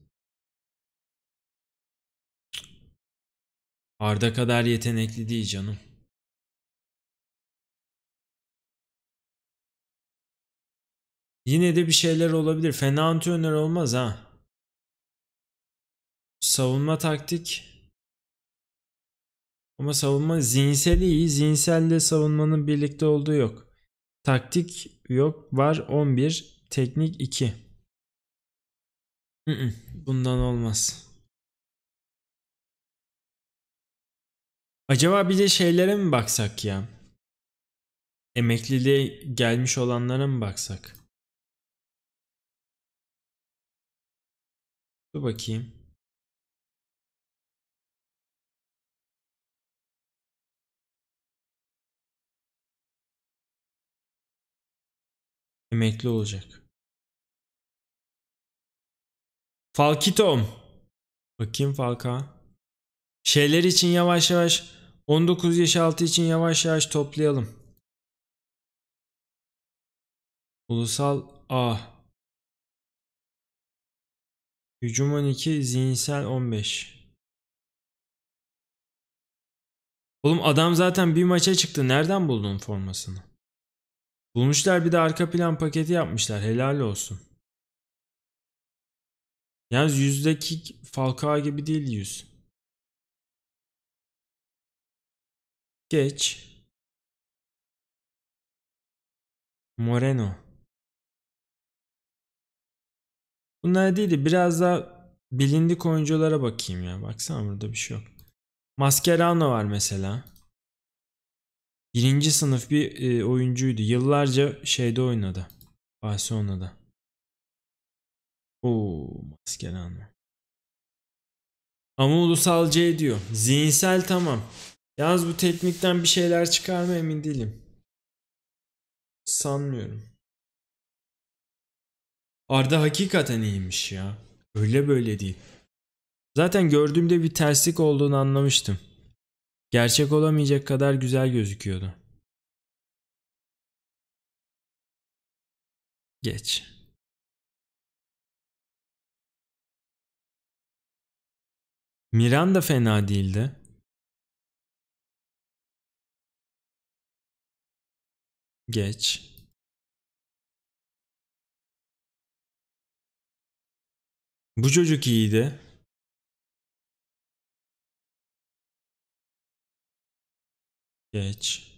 Arda kadar yetenekli değil canım. Yine de bir şeyler olabilir. Fena antrenör olmaz ha savunma taktik. Ama savunma zihinsel iyi. Zihinselle savunmanın birlikte olduğu yok. Taktik yok. Var 11. Teknik 2. Bundan olmaz. Acaba bir de şeylere mi baksak ya? Emekliliğe gelmiş olanlara mı baksak? Dur bakayım. Emekli olacak. Falkitom. Bakayım Falka. Şeyler için yavaş yavaş 19 yaş altı için yavaş yavaş toplayalım. Ulusal A. Hücum 12, zihinsel 15. Oğlum adam zaten bir maça çıktı. Nereden buldun formasını? Bulmuşlar bir de arka plan paketi yapmışlar. Helal olsun. Yalnız yüzdeki Falcao gibi değil yüz. Geç. Moreno. Bunlar değil de biraz daha bilindik oyunculara bakayım ya. Baksana burada bir şey yok. Mascherano var mesela. Birinci sınıf bir e, oyuncuydu. Yıllarca şeyde oynadı. Barcelona'da. Oo, Mascherano. Ama ulusal C diyor. Zihinsel tamam. Yalnız bu teknikten bir şeyler çıkar mı emin değilim. Sanmıyorum. Arda hakikaten iyiymiş ya. Öyle böyle değil. Zaten gördüğümde bir terslik olduğunu anlamıştım. Gerçek olamayacak kadar güzel gözüküyordu. Geç. Miranda fena değildi. Geç. Bu çocuk iyiydi. Geç.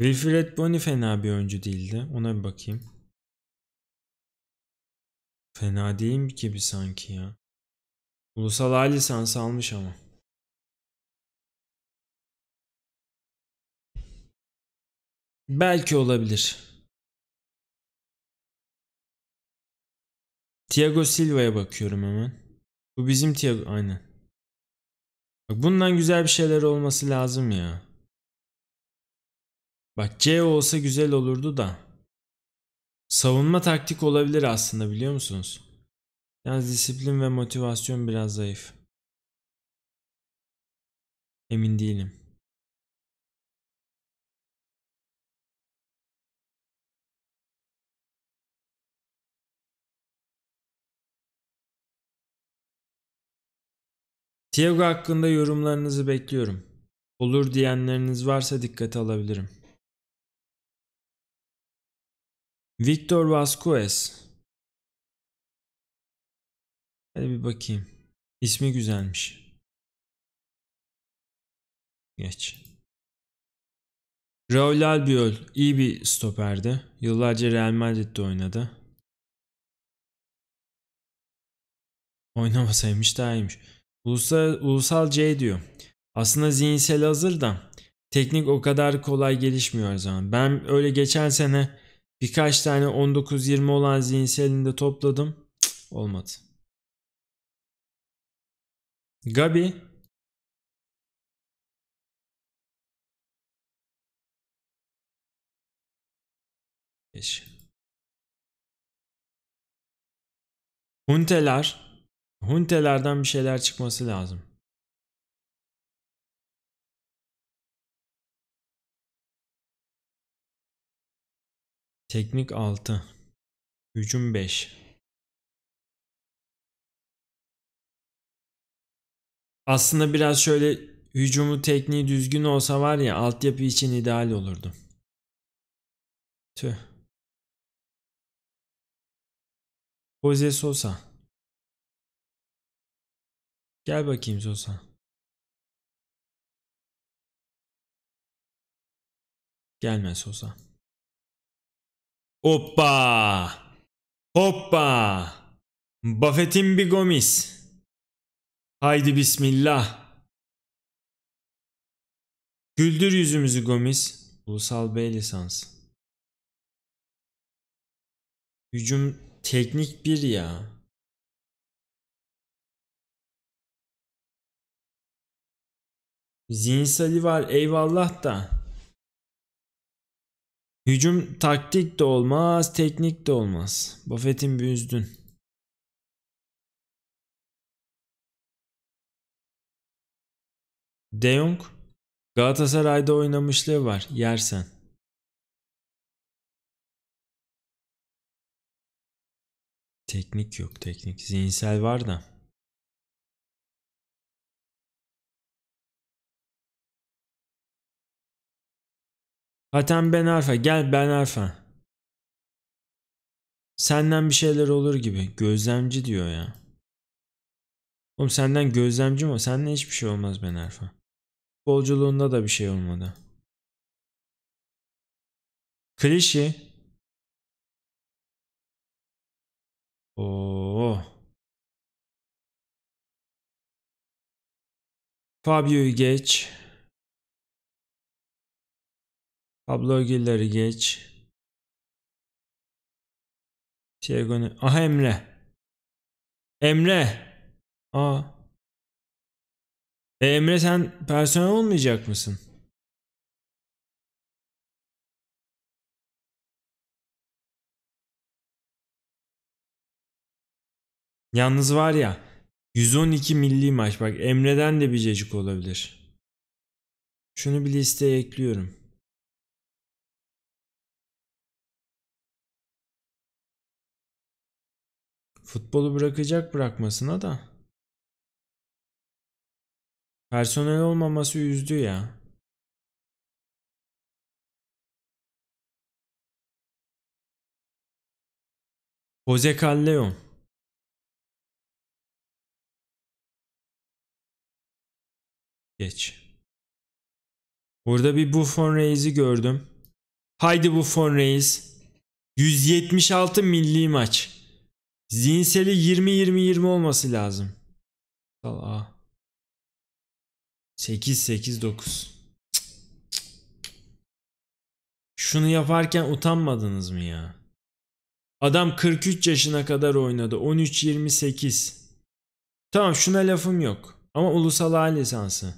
Wilfred Bonny fena bir oyuncu değildi. Ona bir bakayım. Fena değil gibi sanki ya. Ulusal A lisansı almış ama. Belki olabilir. Thiago Silva'ya bakıyorum hemen. Bu bizim Thiago. Aynen. Bundan güzel bir şeyler olması lazım ya. Bak C olsa güzel olurdu da. Savunma taktik olabilir aslında biliyor musunuz? Yalnız disiplin ve motivasyon biraz zayıf. Emin değilim. Tiago hakkında yorumlarınızı bekliyorum. Olur diyenleriniz varsa dikkate alabilirim. Victor Vasquez. Hadi bir bakayım. İsmi güzelmiş. Geç. Raul Albiol iyi bir stoperdi. Yıllarca Real Madrid'de oynadı. Oynamasaymış daha iyiymiş. Ulusal, ulusal C diyor. Aslında zihinsel hazır da teknik o kadar kolay gelişmiyor o zaman. Ben öyle geçen sene birkaç tane 19-20 olan de topladım. Cık, olmadı. Gabi Geç. Hunteler Huntelerden bir şeyler çıkması lazım. Teknik 6. Hücum 5. Aslında biraz şöyle hücumu tekniği düzgün olsa var ya altyapı için ideal olurdu. Tüh. Jose Sosa. Gel bakayım Sosa. Gelme Sosa. Hoppa! Hoppa! Buffett'in bir gomis. Haydi bismillah. Güldür yüzümüzü gomis. Ulusal B lisans. Hücum teknik bir ya. Zihinseli var eyvallah da. Hücum taktik de olmaz, teknik de olmaz. Buffett'in büzdün. De Jong Galatasaray'da oynamışlığı var. Yersen. Teknik yok teknik. Zihinsel var da. Hatem Ben Arfa gel Ben Arfa. Senden bir şeyler olur gibi. Gözlemci diyor ya. Oğlum senden gözlemci mi? Senden hiçbir şey olmaz Ben Arfa. Futbolculuğunda da bir şey olmadı. Klişi. Oo. Fabio'yu geç. Ablogilleri geç. Şey gönü. Aha Emre. Emre. Aa. Ah. E Emre sen personel olmayacak mısın? Yalnız var ya 112 milli maç bak Emre'den de bir cecik olabilir. Şunu bir listeye ekliyorum. Futbolu bırakacak bırakmasına da. Personel olmaması üzdü ya. Jose Calleon. Geç. Burada bir Buffon Reis'i gördüm. Haydi Buffon Reis. 176 milli maç. Zihinseli 20-20-20 olması lazım. Sal A. 8-8-9. Şunu yaparken utanmadınız mı ya? Adam 43 yaşına kadar oynadı. 13-28. Tamam şuna lafım yok. Ama ulusal A lisansı.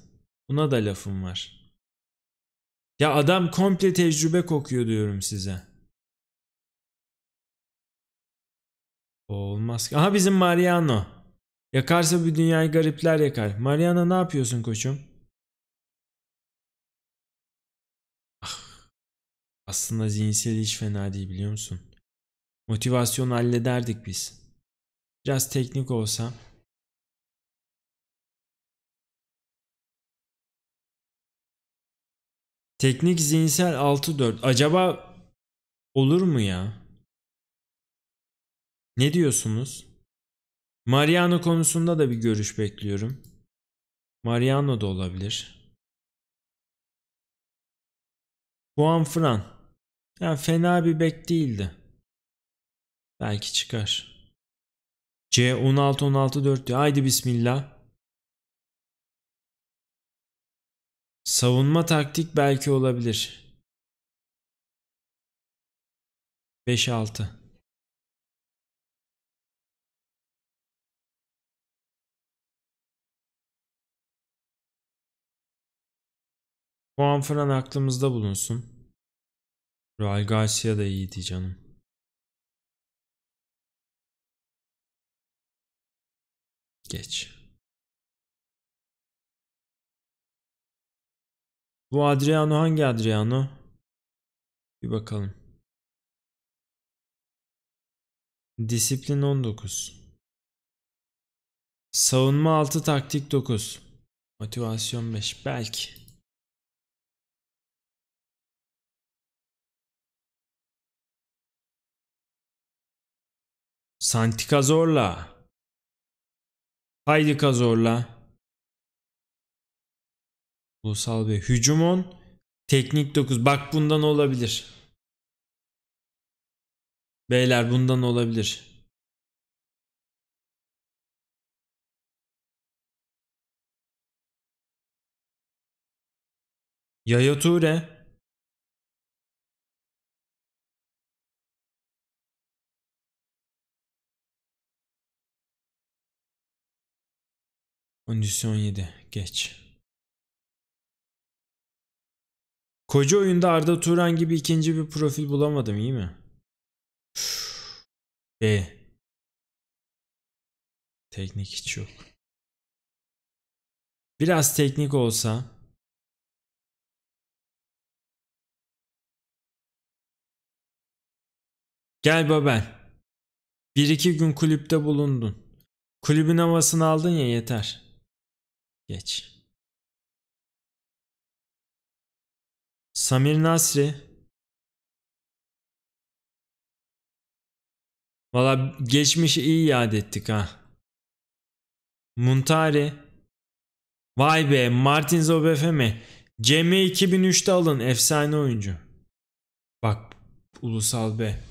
Buna da lafım var. Ya adam komple tecrübe kokuyor diyorum size. Olmaz ki. Aha bizim Mariano. Yakarsa bu dünyayı garipler yakar. Mariano ne yapıyorsun koçum? Ah. Aslında zihinsel hiç fena değil biliyor musun? motivasyon hallederdik biz. Biraz teknik olsa. Teknik zihinsel 6-4. Acaba olur mu ya? Ne diyorsunuz? Mariano konusunda da bir görüş bekliyorum. Mariano da olabilir. Juan Fran. Yani fena bir bek değildi. Belki çıkar. C16-16-4 diyor. Haydi bismillah. Savunma taktik belki olabilir. 5-6 Juan Fran aklımızda bulunsun. Real Garcia da iyiydi canım. Geç. Bu Adriano hangi Adriano? Bir bakalım. Disiplin 19. Savunma 6 taktik 9. Motivasyon 5 belki. Santikazorla. Haydi Kazorla. Ulusal Bey. Hücum 10. Teknik 9. Bak bundan olabilir. Beyler bundan olabilir. Yaya Ture. Öncüsü 17. Geç. Koca oyunda Arda Turan gibi ikinci bir profil bulamadım iyi mi? Üf. D. Teknik hiç yok. Biraz teknik olsa Gel Babel. Bir iki gün kulüpte bulundun. Kulübün havasını aldın ya yeter. Geç. Samir Nasri. Valla geçmişi iyi yad ettik ha. Muntari. Vay be Martin Zobefe mi? CM 2003'te alın efsane oyuncu. Bak ulusal be.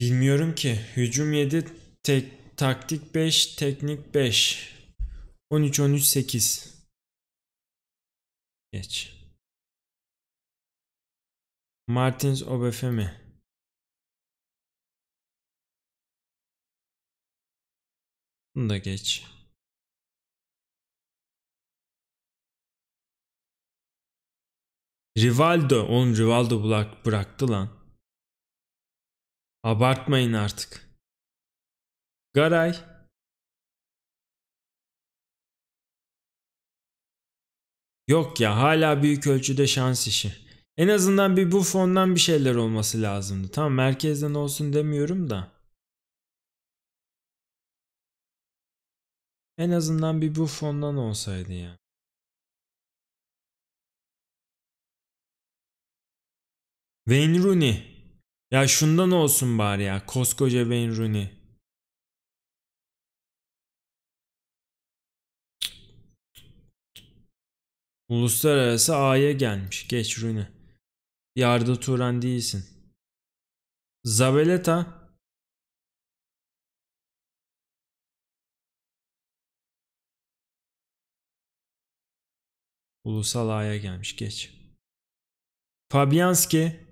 Bilmiyorum ki. Hücum 7, tek, taktik 5, teknik 5. 13 13 8 Geç. Martins Obefemi Bunu da geç. Rivaldo. Oğlum Rivaldo bırak, bıraktı lan. Abartmayın artık. Garay. Yok ya hala büyük ölçüde şans işi. En azından bir bu fondan bir şeyler olması lazımdı. Tam merkezden olsun demiyorum da. En azından bir bu fondan olsaydı ya. Wayne Rooney. Ya şundan olsun bari ya. Koskoca Wayne Rooney. Uluslararası A'ya gelmiş. Geç Rune. Yarda Turan değilsin. Zabeleta. Ulusal A'ya gelmiş. Geç. Fabianski.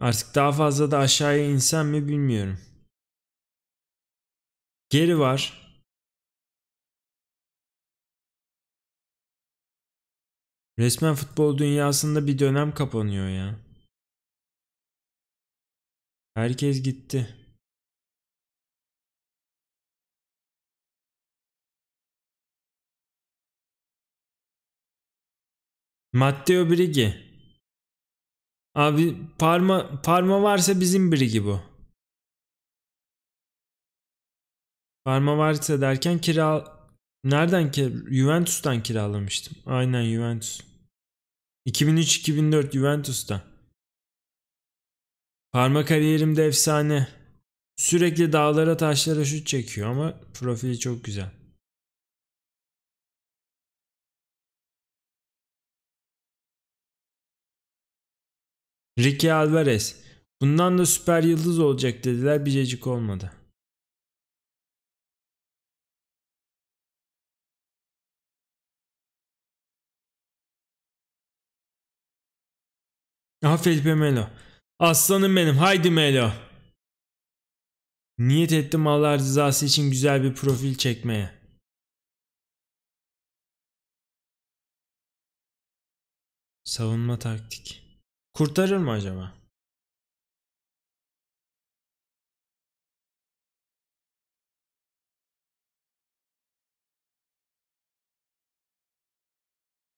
Artık daha fazla da aşağıya insan mı bilmiyorum. Geri var. Resmen futbol dünyasında bir dönem kapanıyor ya. Herkes gitti. Matteo Brighi Abi parma parma varsa bizim biri gibi bu. Parma varsa derken kira nereden ki Juventus'tan kiralamıştım. Aynen Juventus. 2003-2004 Juventus'ta. Parma kariyerimde efsane. Sürekli dağlara taşlara şut çekiyor ama profili çok güzel. Ricky Alvarez. Bundan da süper yıldız olacak dediler. Biricik olmadı. Aha Felipe Melo. Aslanım benim. Haydi Melo. Niyet ettim Allah rızası için güzel bir profil çekmeye. Savunma taktik. Kurtarır mı acaba?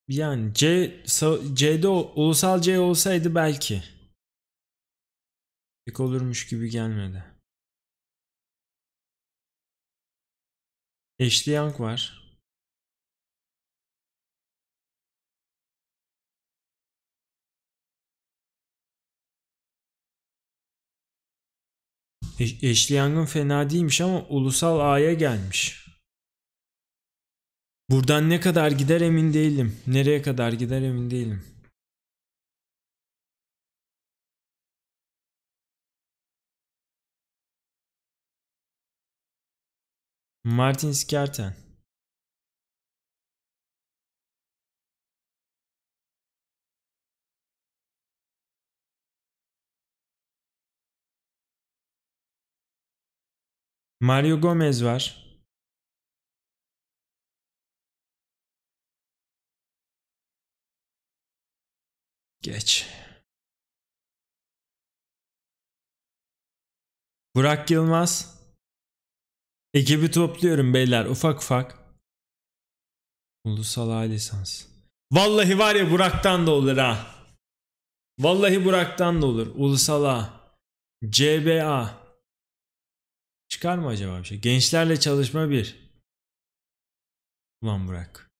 Yani C C'de ulusal C olsaydı belki. Pek olurmuş gibi gelmedi. Ashley Young var. E, Eşli Yang'ın fena değilmiş ama ulusal A'ya gelmiş. Buradan ne kadar gider emin değilim. Nereye kadar gider emin değilim. Martin Skerten Mario Gomez var. Geç. Burak Yılmaz. Ekibi topluyorum beyler ufak ufak. Ulusal A lisans. Vallahi var ya Burak'tan da olur ha. Vallahi Burak'tan da olur. Ulusal A. CBA. Çıkar mı acaba bir şey? Gençlerle çalışma bir. Ulan bırak.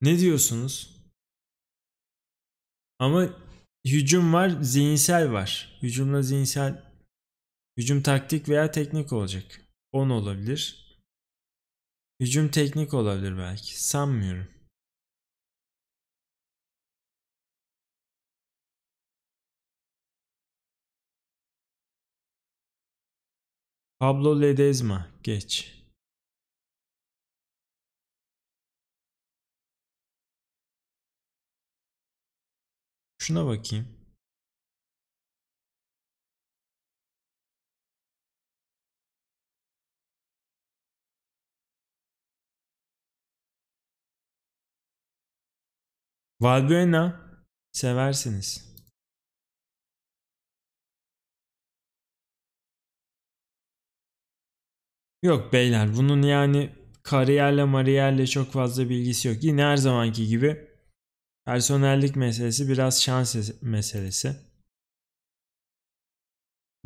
Ne diyorsunuz? Ama hücum var, zihinsel var. Hücumla zihinsel hücum taktik veya teknik olacak. 10 olabilir. Hücum teknik olabilir belki. Sanmıyorum. Pablo Ledezma geç. Şuna bakayım. Valbuena seversiniz. Yok beyler bunun yani kariyerle mariyerle çok fazla bilgisi yok. Yine her zamanki gibi personellik meselesi biraz şans meselesi.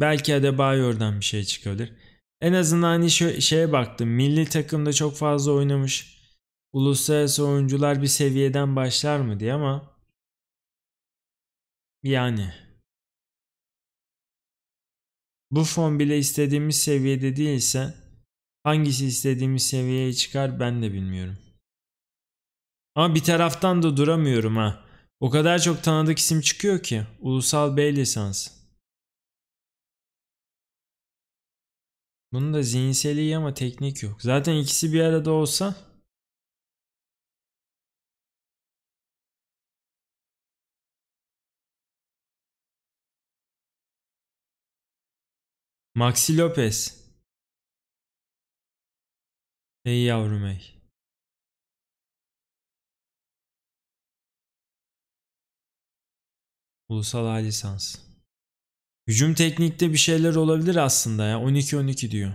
Belki Adebayor'dan bir şey çıkabilir. En azından hani şö- şeye baktım. Milli takımda çok fazla oynamış. Uluslararası oyuncular bir seviyeden başlar mı diye ama yani bu fon bile istediğimiz seviyede değilse Hangisi istediğimiz seviyeye çıkar ben de bilmiyorum. Ama bir taraftan da duramıyorum ha. O kadar çok tanıdık isim çıkıyor ki. Ulusal B lisansı. Bunun da zihinsel iyi ama teknik yok. Zaten ikisi bir arada olsa Maxi Lopez Hey yavrum hey. Ulusal A lisans. Hücum teknikte bir şeyler olabilir aslında ya. 12-12 diyor.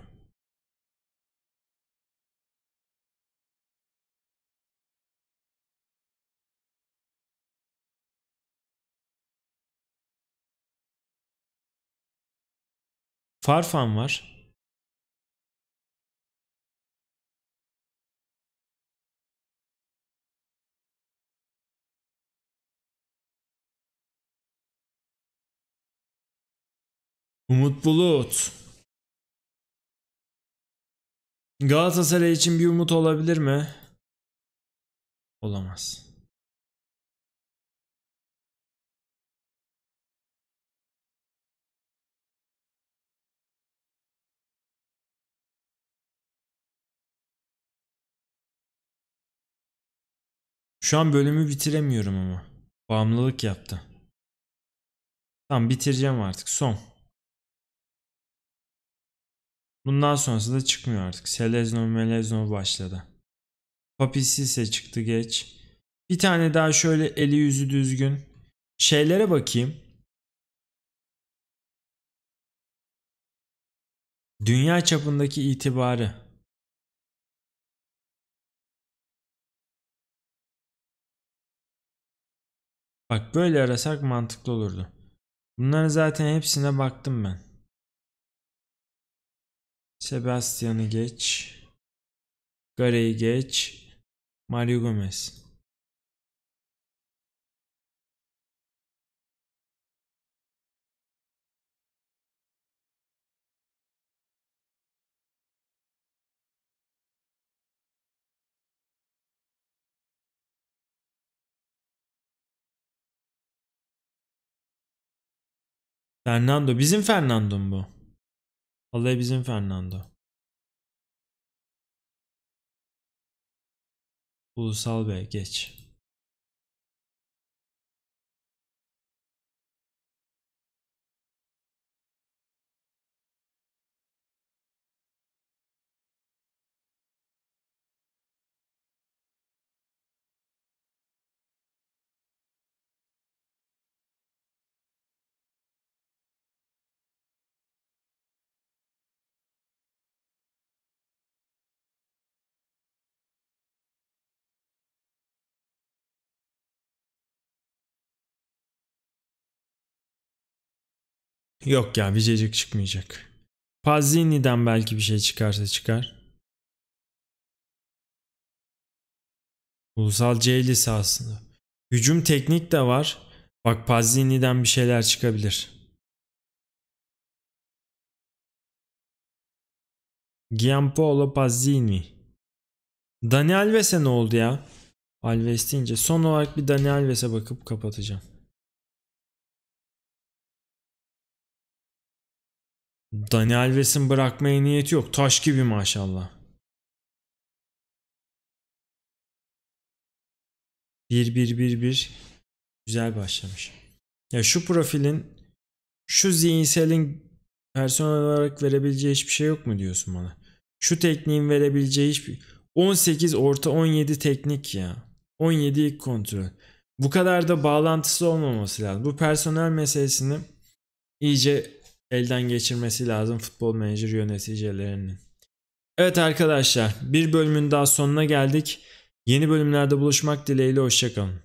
Farfan var. Umut Bulut. Galatasaray için bir umut olabilir mi? Olamaz. Şu an bölümü bitiremiyorum ama. Bağımlılık yaptı. Tamam bitireceğim artık. Son. Bundan sonrası da çıkmıyor artık. Selezno Melezno başladı. Papisi ise çıktı geç. Bir tane daha şöyle eli yüzü düzgün. Şeylere bakayım. Dünya çapındaki itibarı. Bak böyle arasak mantıklı olurdu. Bunların zaten hepsine baktım ben. Sebastian'ı geç. Gare'yi geç. Mario Gomez. Fernando. Bizim Fernando mu bu? Vallahi bizim Fernando. Ulusal Bey geç. Yok ya Vicecik çıkmayacak. Pazzini'den belki bir şey çıkarsa çıkar. Ulusal C lisanslı. Hücum teknik de var. Bak Pazzini'den bir şeyler çıkabilir. Giampaolo Pazzini. Dani Alves'e ne oldu ya? Alves deyince. Son olarak bir Dani Alves'e bakıp kapatacağım. Dani Alves'in bırakmaya niyeti yok. Taş gibi maşallah. Bir bir bir bir güzel başlamış. Ya şu profilin şu zihinselin personel olarak verebileceği hiçbir şey yok mu diyorsun bana? Şu tekniğin verebileceği hiçbir 18 orta 17 teknik ya. 17 ilk kontrol. Bu kadar da bağlantısı olmaması lazım. Bu personel meselesini iyice elden geçirmesi lazım futbol menajer yöneticilerinin. Evet arkadaşlar bir bölümün daha sonuna geldik. Yeni bölümlerde buluşmak dileğiyle hoşçakalın.